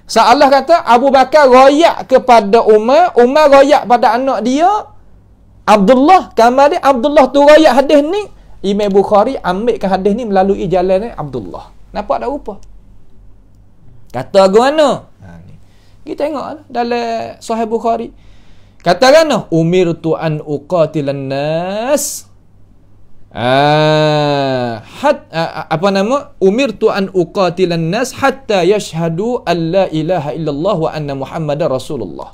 Seolah kata Abu Bakar royak kepada Umar, Umar royak pada anak dia, Abdullah Kamal dia Abdullah tu rakyat hadis ni Imam Bukhari ambilkan hadis ni melalui jalan ni Abdullah nampak tak rupa kata aku mana kita ha, tengok lah, dalam sahih Bukhari kata kan umir tu an uqatil nas Ah, hat, ah, apa nama? Umir tu an uqatil nas hatta yashhadu an ilaha illallah wa anna muhammada rasulullah.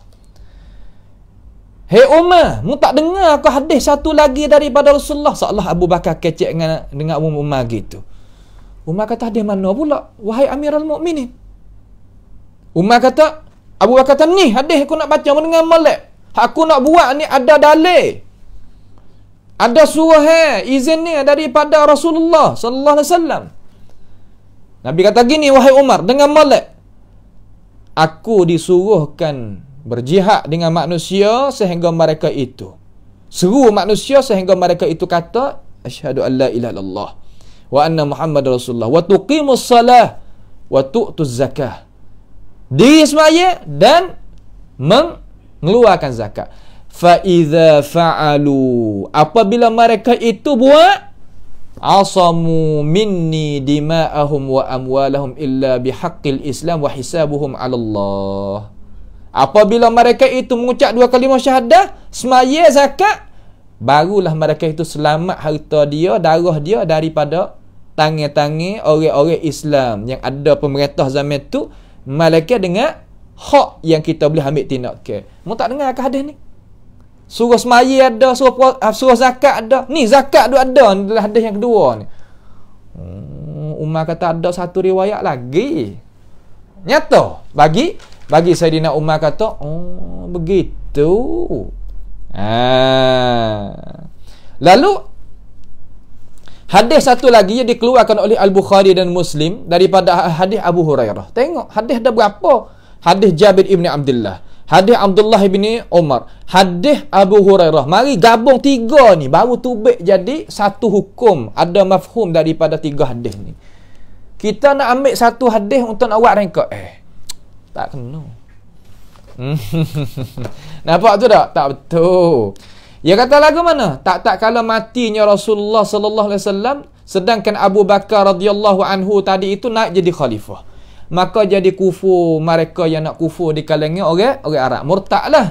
Hei Umar, mu tak dengar aku hadis satu lagi daripada Rasulullah. Seolah Abu Bakar kecek dengan, dengan Umar, Umar gitu. Umar kata hadis mana pula? Wahai Amirul Mukminin. Umar kata, Abu Bakar kata, ni hadis aku nak baca dengan malek. Aku nak buat ni ada dalil. Ada surah izinnya daripada Rasulullah sallallahu alaihi wasallam. Nabi kata gini wahai Umar dengan malek. aku disuruhkan berjihad dengan manusia sehingga mereka itu seru manusia sehingga mereka itu kata asyhadu alla ilaha illallah wa anna muhammad rasulullah wa tuqimus salah wa tu'tuz zakah di ismaya dan mengeluarkan zakat fa idza fa'alu apabila mereka itu buat asamu minni dima'ahum wa amwalahum illa bihaqqil islam wa hisabuhum 'ala Allah Apabila mereka itu mengucap dua kalimah syahadah, semaya zakat, barulah mereka itu selamat harta dia, darah dia daripada tangi-tangi orang-orang Islam yang ada pemerintah zaman tu malaikat dengan hak yang kita boleh ambil tindak ke. Mu tak dengar ke hadis ni? Suruh semaya ada, suruh, ah, suruh zakat ada. Ni zakat tu ada ni dalam hadis yang kedua ni. Hmm, Umar kata ada satu riwayat lagi. Nyata bagi bagi Saidina Umar kata oh begitu ha. lalu hadis satu lagi yang dikeluarkan oleh Al-Bukhari dan Muslim daripada hadis Abu Hurairah tengok hadis ada berapa hadis Jabir Ibn Abdullah hadis Abdullah Ibn Umar hadis Abu Hurairah mari gabung tiga ni baru tubik jadi satu hukum ada mafhum daripada tiga hadis ni kita nak ambil satu hadis untuk nak buat rengkak eh tak kena. Hmm. Nampak tu tak? Tak betul. Ya kata lagu mana? Tak tak kalau matinya Rasulullah sallallahu alaihi wasallam sedangkan Abu Bakar radhiyallahu anhu tadi itu naik jadi khalifah. Maka jadi kufu. mereka yang nak kufu di kalangan orang orang Arab. Murtadlah.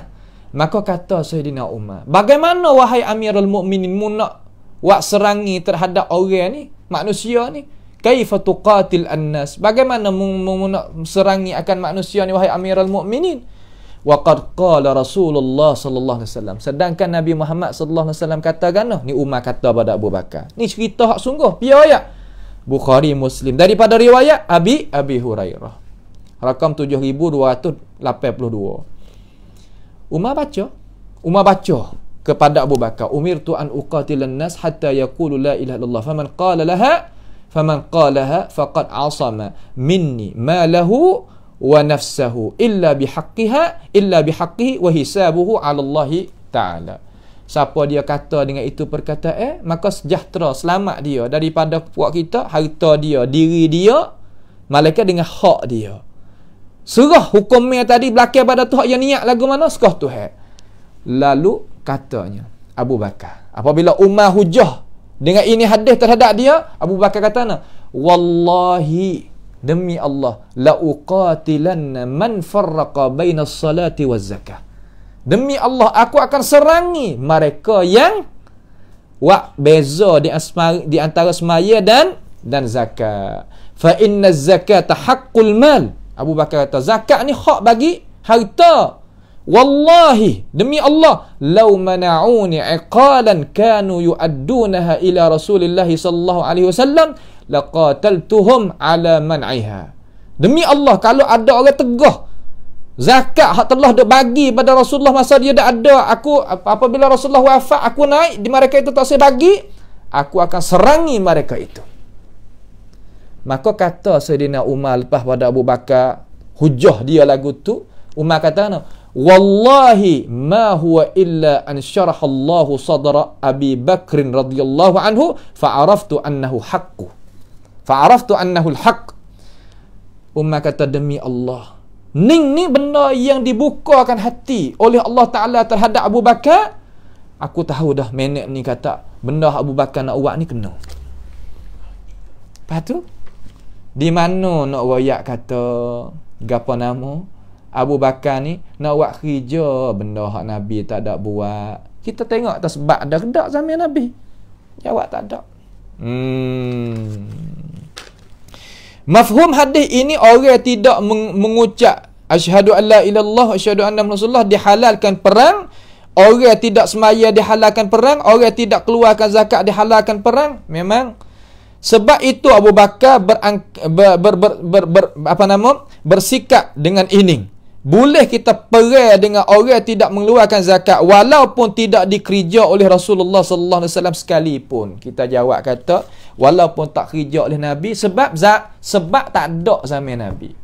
Maka kata Sayyidina Umar, bagaimana wahai Amirul Muminin, mu nak buat serangi terhadap orang ni, manusia ni? kaifa tuqatil annas bagaimana memerangi akan manusia ni wahai amiral mukminin wa qad qala rasulullah sallallahu alaihi wasallam sedangkan nabi Muhammad sallallahu alaihi wasallam kata gano ni umar kata pada Abu Bakar ni cerita hak sungguh piye ayat Bukhari Muslim daripada riwayat Abi Abi Hurairah rakam 7282 Umar baca Umar baca kepada Abu Bakar umirtu an uqatilannas hatta yaqulu la ilaha illallah faman qala laha faman qalaha faqad asama minni ma lahu wa nafsahu illa bihaqqiha illa bihaqqihi wa hisabuhu 'ala Ta'ala. Siapa dia kata dengan itu perkataan, eh? maka sejahtera, selamat dia daripada puak kita, harta dia, diri dia, malaikat dengan hak dia. Serah hukumnya tadi belakang pada Tuhan yang niat lagu mana, serah Tuhan. Lalu katanya, Abu Bakar, apabila Umar hujah dengan ini hadis terhadap dia, Abu Bakar kata nah, Wallahi demi Allah la uqatilanna man farraqa bainas salati waz Demi Allah aku akan serangi mereka yang wa beza di, asmari, di antara semaya dan dan zakat. Fa inna zakata haqqul mal. Abu Bakar kata zakat ni hak bagi harta Wallahi demi Allah law mana'uni iqalan kanu yu'addunaha ila Rasulillah sallallahu alaihi wasallam laqataltuhum ala man'iha. Demi Allah kalau ada orang tegah zakat hak telah dia bagi pada Rasulullah masa dia dah ada aku apabila Rasulullah wafat aku naik di mereka itu tak saya bagi aku akan serangi mereka itu. Maka kata Sayyidina Umar lepas pada Abu Bakar hujah dia lagu tu Umar kata apa? wallahi ma huwa illa an syaraha Allah sadra Abi Bakr radhiyallahu anhu fa araftu annahu haqqu fa araftu annahu alhaq umma kata demi Allah ning ni benda yang dibukakan hati oleh Allah Taala terhadap Abu Bakar aku tahu dah menek ni kata benda Abu Bakar nak buat ni kena lepas di mana nak royak kata gapa nama Abu Bakar ni nak buat kerja benda hak Nabi tak ada buat. Kita tengok tak sebab ada redak zaman Nabi. Jawab tak ada. Hmm. Mafhum hadis ini orang tidak meng- mengucap asyhadu alla ilallah asyhadu anna rasulullah dihalalkan perang orang tidak semaya dihalalkan perang orang tidak keluarkan zakat dihalalkan perang memang sebab itu Abu Bakar berang, ber, ber, ber, ber, ber, apa nama bersikap dengan ining boleh kita perai dengan orang tidak mengeluarkan zakat walaupun tidak dikerja oleh Rasulullah sallallahu alaihi wasallam sekalipun. Kita jawab kata walaupun tak kerja oleh Nabi sebab zak sebab tak ada zaman Nabi.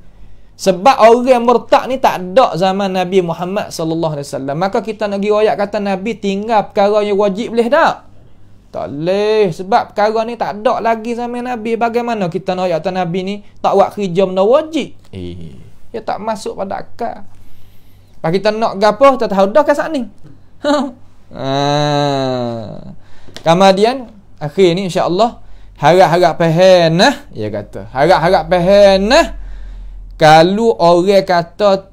Sebab orang murtad ni tak ada zaman Nabi Muhammad sallallahu alaihi wasallam. Maka kita nak pergi royak kata Nabi tinggal perkara yang wajib boleh tak? Tak boleh sebab perkara ni tak ada lagi zaman Nabi. Bagaimana kita nak royak kata Nabi ni tak buat kerja benda wajib? Eh. Ia tak masuk pada akal. Bagi kita nak gapo kita tahu dah kat sana ni. Ha. Kemudian akhir ni insya-Allah harap-harap pehenah eh? ia kata. Harap-harap pehenah eh? kalau orang kata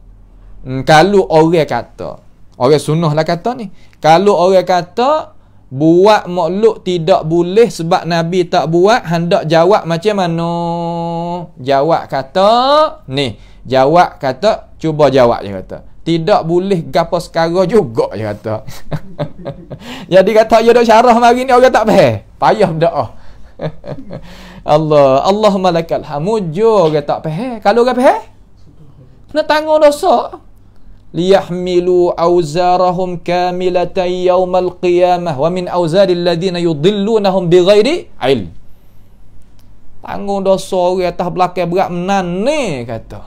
hmm, kalau orang kata orang sunnah lah kata ni kalau orang kata Buat makhluk tidak boleh sebab Nabi tak buat. Hendak jawab macam mana? Jawab kata, ni. Jawab kata, cuba jawab je kata. Tidak boleh gapa sekara juga je kata. Jadi kata, ya dok syarah hari ni orang tak payah. Payah doa. Allah, Allah malakal hamujur orang tak payah. Kalau orang payah, nak tanggung dosa. ليحملوا أوزارهم كاملة يوم القيامة ومن أوزار الذين يضلونهم بغير علم tanggung dosa orang atas belakang berat menan ni kata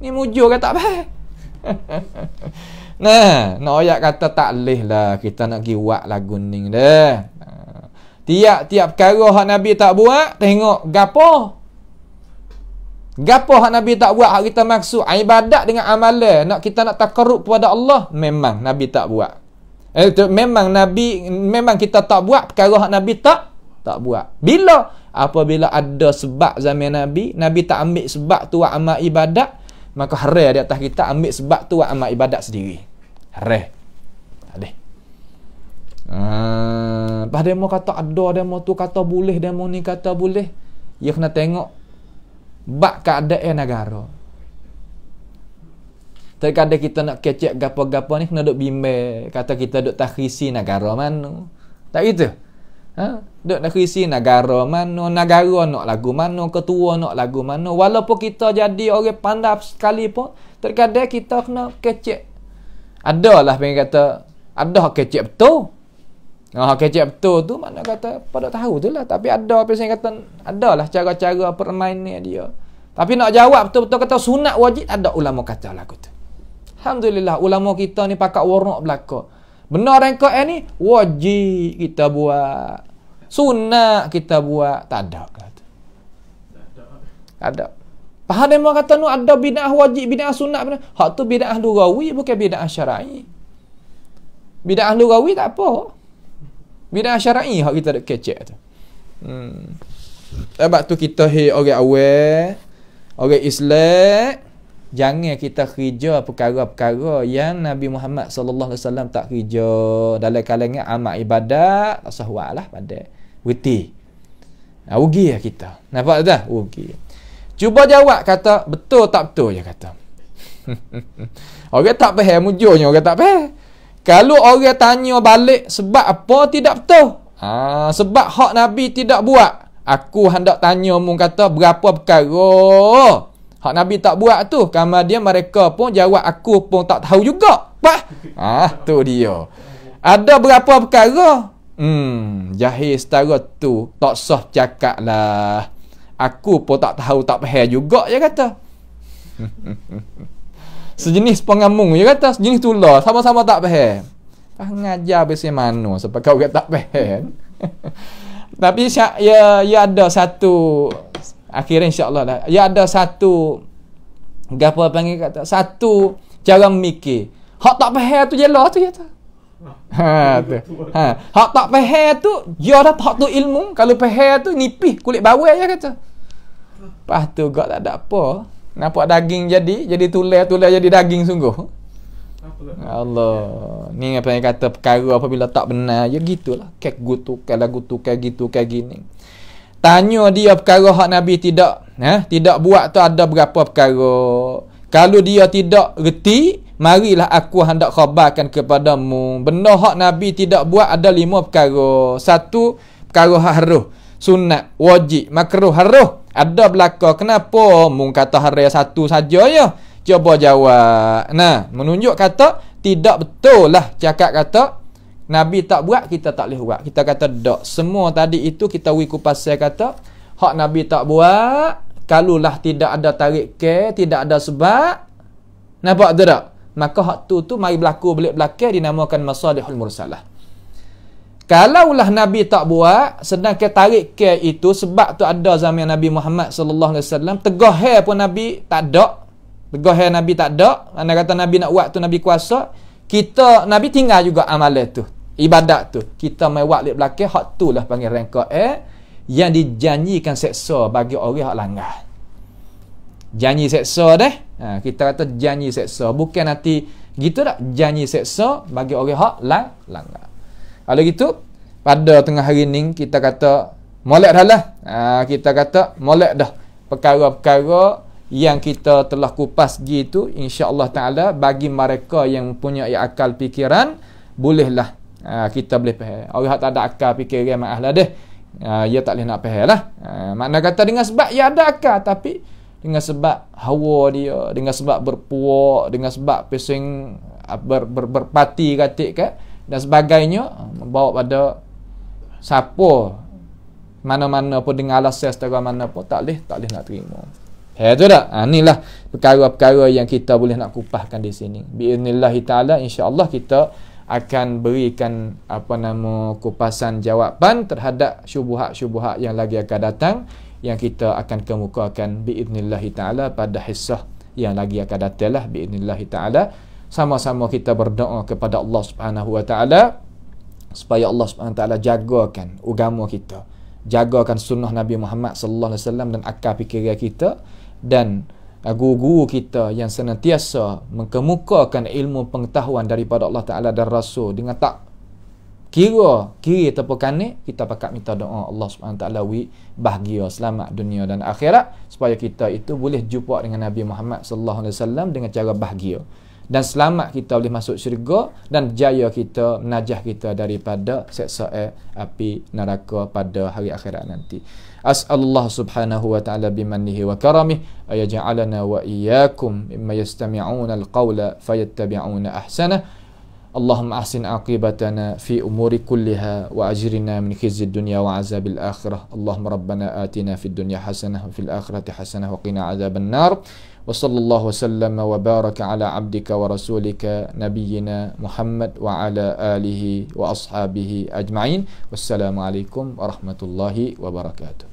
ni mujur kata apa nah nak ayat kata tak leh lah kita nak pergi buat lagu ni dah tiap-tiap perkara hak Nabi tak buat tengok gapo. Gapo hak Nabi tak buat hak kita maksud ibadat dengan amalan nak kita nak takarrub kepada Allah memang Nabi tak buat. Itu eh, memang Nabi memang kita tak buat perkara hak Nabi tak tak buat. Bila apabila ada sebab zaman Nabi, Nabi tak ambil sebab tu amal ibadat, maka hari di atas kita ambil sebab tu amal ibadat sendiri. Hari. Tak ada. Ah, hmm, pada demo kata ada, demo tu kata boleh, demo ni kata boleh. Ya kena tengok bak keadaan e negara. Terkadang kita nak kecek gapa gapo ni kena duk bimbel, kata kita duk tak risi negara mana. Tak itu. Ha? Duk nak risi negara mana, negara nak lagu mana, ketua nak lagu mana. Walaupun kita jadi orang pandap sekali pun, terkadang kita kena kecek. Adalah pengen kata, ada kecek betul. Ha, kecek betul tu mana kata pada tahu tu lah. Tapi ada apa yang kata, ada lah cara-cara permainan dia. Tapi nak jawab betul-betul kata sunat wajib, ada ulama kata lagu tu. Alhamdulillah, ulama kita ni pakai warna belakang. Benar rengkak ni, wajib kita buat. Sunat kita buat, tak ada. Kata. Ada. Faham dia kata nu ada bina'ah wajib, bina'ah sunat. Bina Hak tu bina'ah lugawi bukan bina'ah syar'i. Bina'ah lugawi tak apa. Bidang syar'i hak kita nak kecek tu. Hmm. Sebab tu kita hi orang awal, orang Islam jangan kita kerja perkara-perkara yang Nabi Muhammad sallallahu alaihi wasallam tak kerja dalam kalangan amal ibadat, tak sahwal lah pada. Berhenti. Ha, rugi lah kita. Nampak tak? Rugi. Cuba jawab kata, betul tak betul je kata. orang tak faham, mujurnya orang tak faham. Kalau orang tanya balik sebab apa tidak betul? Ha, sebab hak Nabi tidak buat. Aku hendak tanya mu kata berapa perkara hak Nabi tak buat tu. Kamar dia mereka pun jawab aku pun tak tahu juga. Pak. Ha, ah tu dia. Ada berapa perkara? Hmm, jahil setara tu tak sah cakap lah. Aku pun tak tahu tak faham juga dia kata. sejenis pengamung dia ya kata sejenis tular sama-sama tak faham tak ngajar besi mana sebab kau tak faham tapi ya ya ada satu akhirnya insyaallah lah ya ada satu gapo panggil kata satu cara mikir hak tak faham tu jelah tu ya ha, tu Ha hak tak faham tu dia ya dah hak tu ilmu, kalau faham tu nipih kulit bawah aja ya kata. Pas tu gak tak ada apa. Nampak daging jadi, jadi tulai-tulai jadi daging sungguh. Lah? Allah. Ni apa yang kata perkara apabila tak benar ya gitulah. Kek gutu, kala gutu, kek gitu, kek gini. Tanya dia perkara hak Nabi tidak, eh, tidak buat tu ada berapa perkara. Kalau dia tidak reti, marilah aku hendak khabarkan kepadamu. Benda hak Nabi tidak buat ada lima perkara. Satu, perkara hak haruh. Sunat, wajib, makruh, haruh ada belaka kenapa mung kata hari satu saja ya cuba jawab nah menunjuk kata tidak betul lah cakap kata Nabi tak buat, kita tak boleh buat. Kita kata, tak. Semua tadi itu kita wiku pasal kata, hak Nabi tak buat, kalulah tidak ada tarik ke, tidak ada sebab, nampak tu tak? Maka hak tu tu mari berlaku balik belakang dinamakan masalihul mursalah. Kalaulah Nabi tak buat, sedangkan tarik ke itu sebab tu ada zaman Nabi Muhammad sallallahu alaihi wasallam, tegah pun Nabi tak ada. Tegah Nabi tak ada. Anda kata Nabi nak buat tu Nabi kuasa. Kita Nabi tinggal juga amalan tu, ibadat tu. Kita mai buat lek belakang, hak tu lah panggil rangka eh yang dijanjikan seksa bagi orang hak langgar. Janji seksa deh. Ha, kita kata janji seksa, bukan nanti gitu tak janji seksa bagi orang hak lang langgar. Kalau gitu pada tengah hari ni kita kata molek dah lah. Ha, kita kata molek dah perkara-perkara yang kita telah kupas gitu insya-Allah taala bagi mereka yang punya akal fikiran bolehlah ha, kita boleh faham. Orang tak ada akal fikiran mahlah deh. Ha, ia tak boleh nak faham lah. Ha, makna kata dengan sebab ia ada akal tapi dengan sebab hawa dia, dengan sebab berpuak, dengan sebab pesing ber, ber, berpati katik kan. Ke, dan sebagainya membawa pada siapa mana-mana pun dengan alasan secara mana pun tak boleh tak boleh nak terima Ya tu dah. Ha, inilah perkara-perkara yang kita boleh nak kupahkan di sini. Biiznillah taala insya-Allah kita akan berikan apa nama kupasan jawapan terhadap syubhat-syubhat yang lagi akan datang yang kita akan kemukakan biiznillah taala pada hissah yang lagi akan datanglah biiznillah taala sama-sama kita berdoa kepada Allah Subhanahu Wa Taala supaya Allah Subhanahu Wa Taala jagakan agama kita, jagakan sunnah Nabi Muhammad Sallallahu Alaihi Wasallam dan akal fikiran kita dan guru-guru kita yang senantiasa mengemukakan ilmu pengetahuan daripada Allah Taala dan Rasul dengan tak kira kiri ataupun kanan kita pakat minta doa Allah Subhanahu taala wi bahagia selamat dunia dan akhirat supaya kita itu boleh jumpa dengan Nabi Muhammad sallallahu alaihi wasallam dengan cara bahagia dan selamat kita boleh masuk syurga dan jaya kita najah kita daripada seksa api neraka pada hari akhirat nanti as'allahu subhanahu wa ta'ala bimannihi wa karamih ayaj'alana wa iyyakum mimma yastami'una al-qawla fayattabi'una ahsana اللهم أحسن عاقبتنا في أمور كلها وأجرنا من خزي الدنيا وعذاب الآخرة اللهم ربنا آتنا في الدنيا حسنة وفي الآخرة حسنة وقنا عذاب النار وصلى الله وسلم وبارك على عبدك ورسولك نبينا محمد وعلى آله وأصحابه أجمعين والسلام عليكم ورحمة الله وبركاته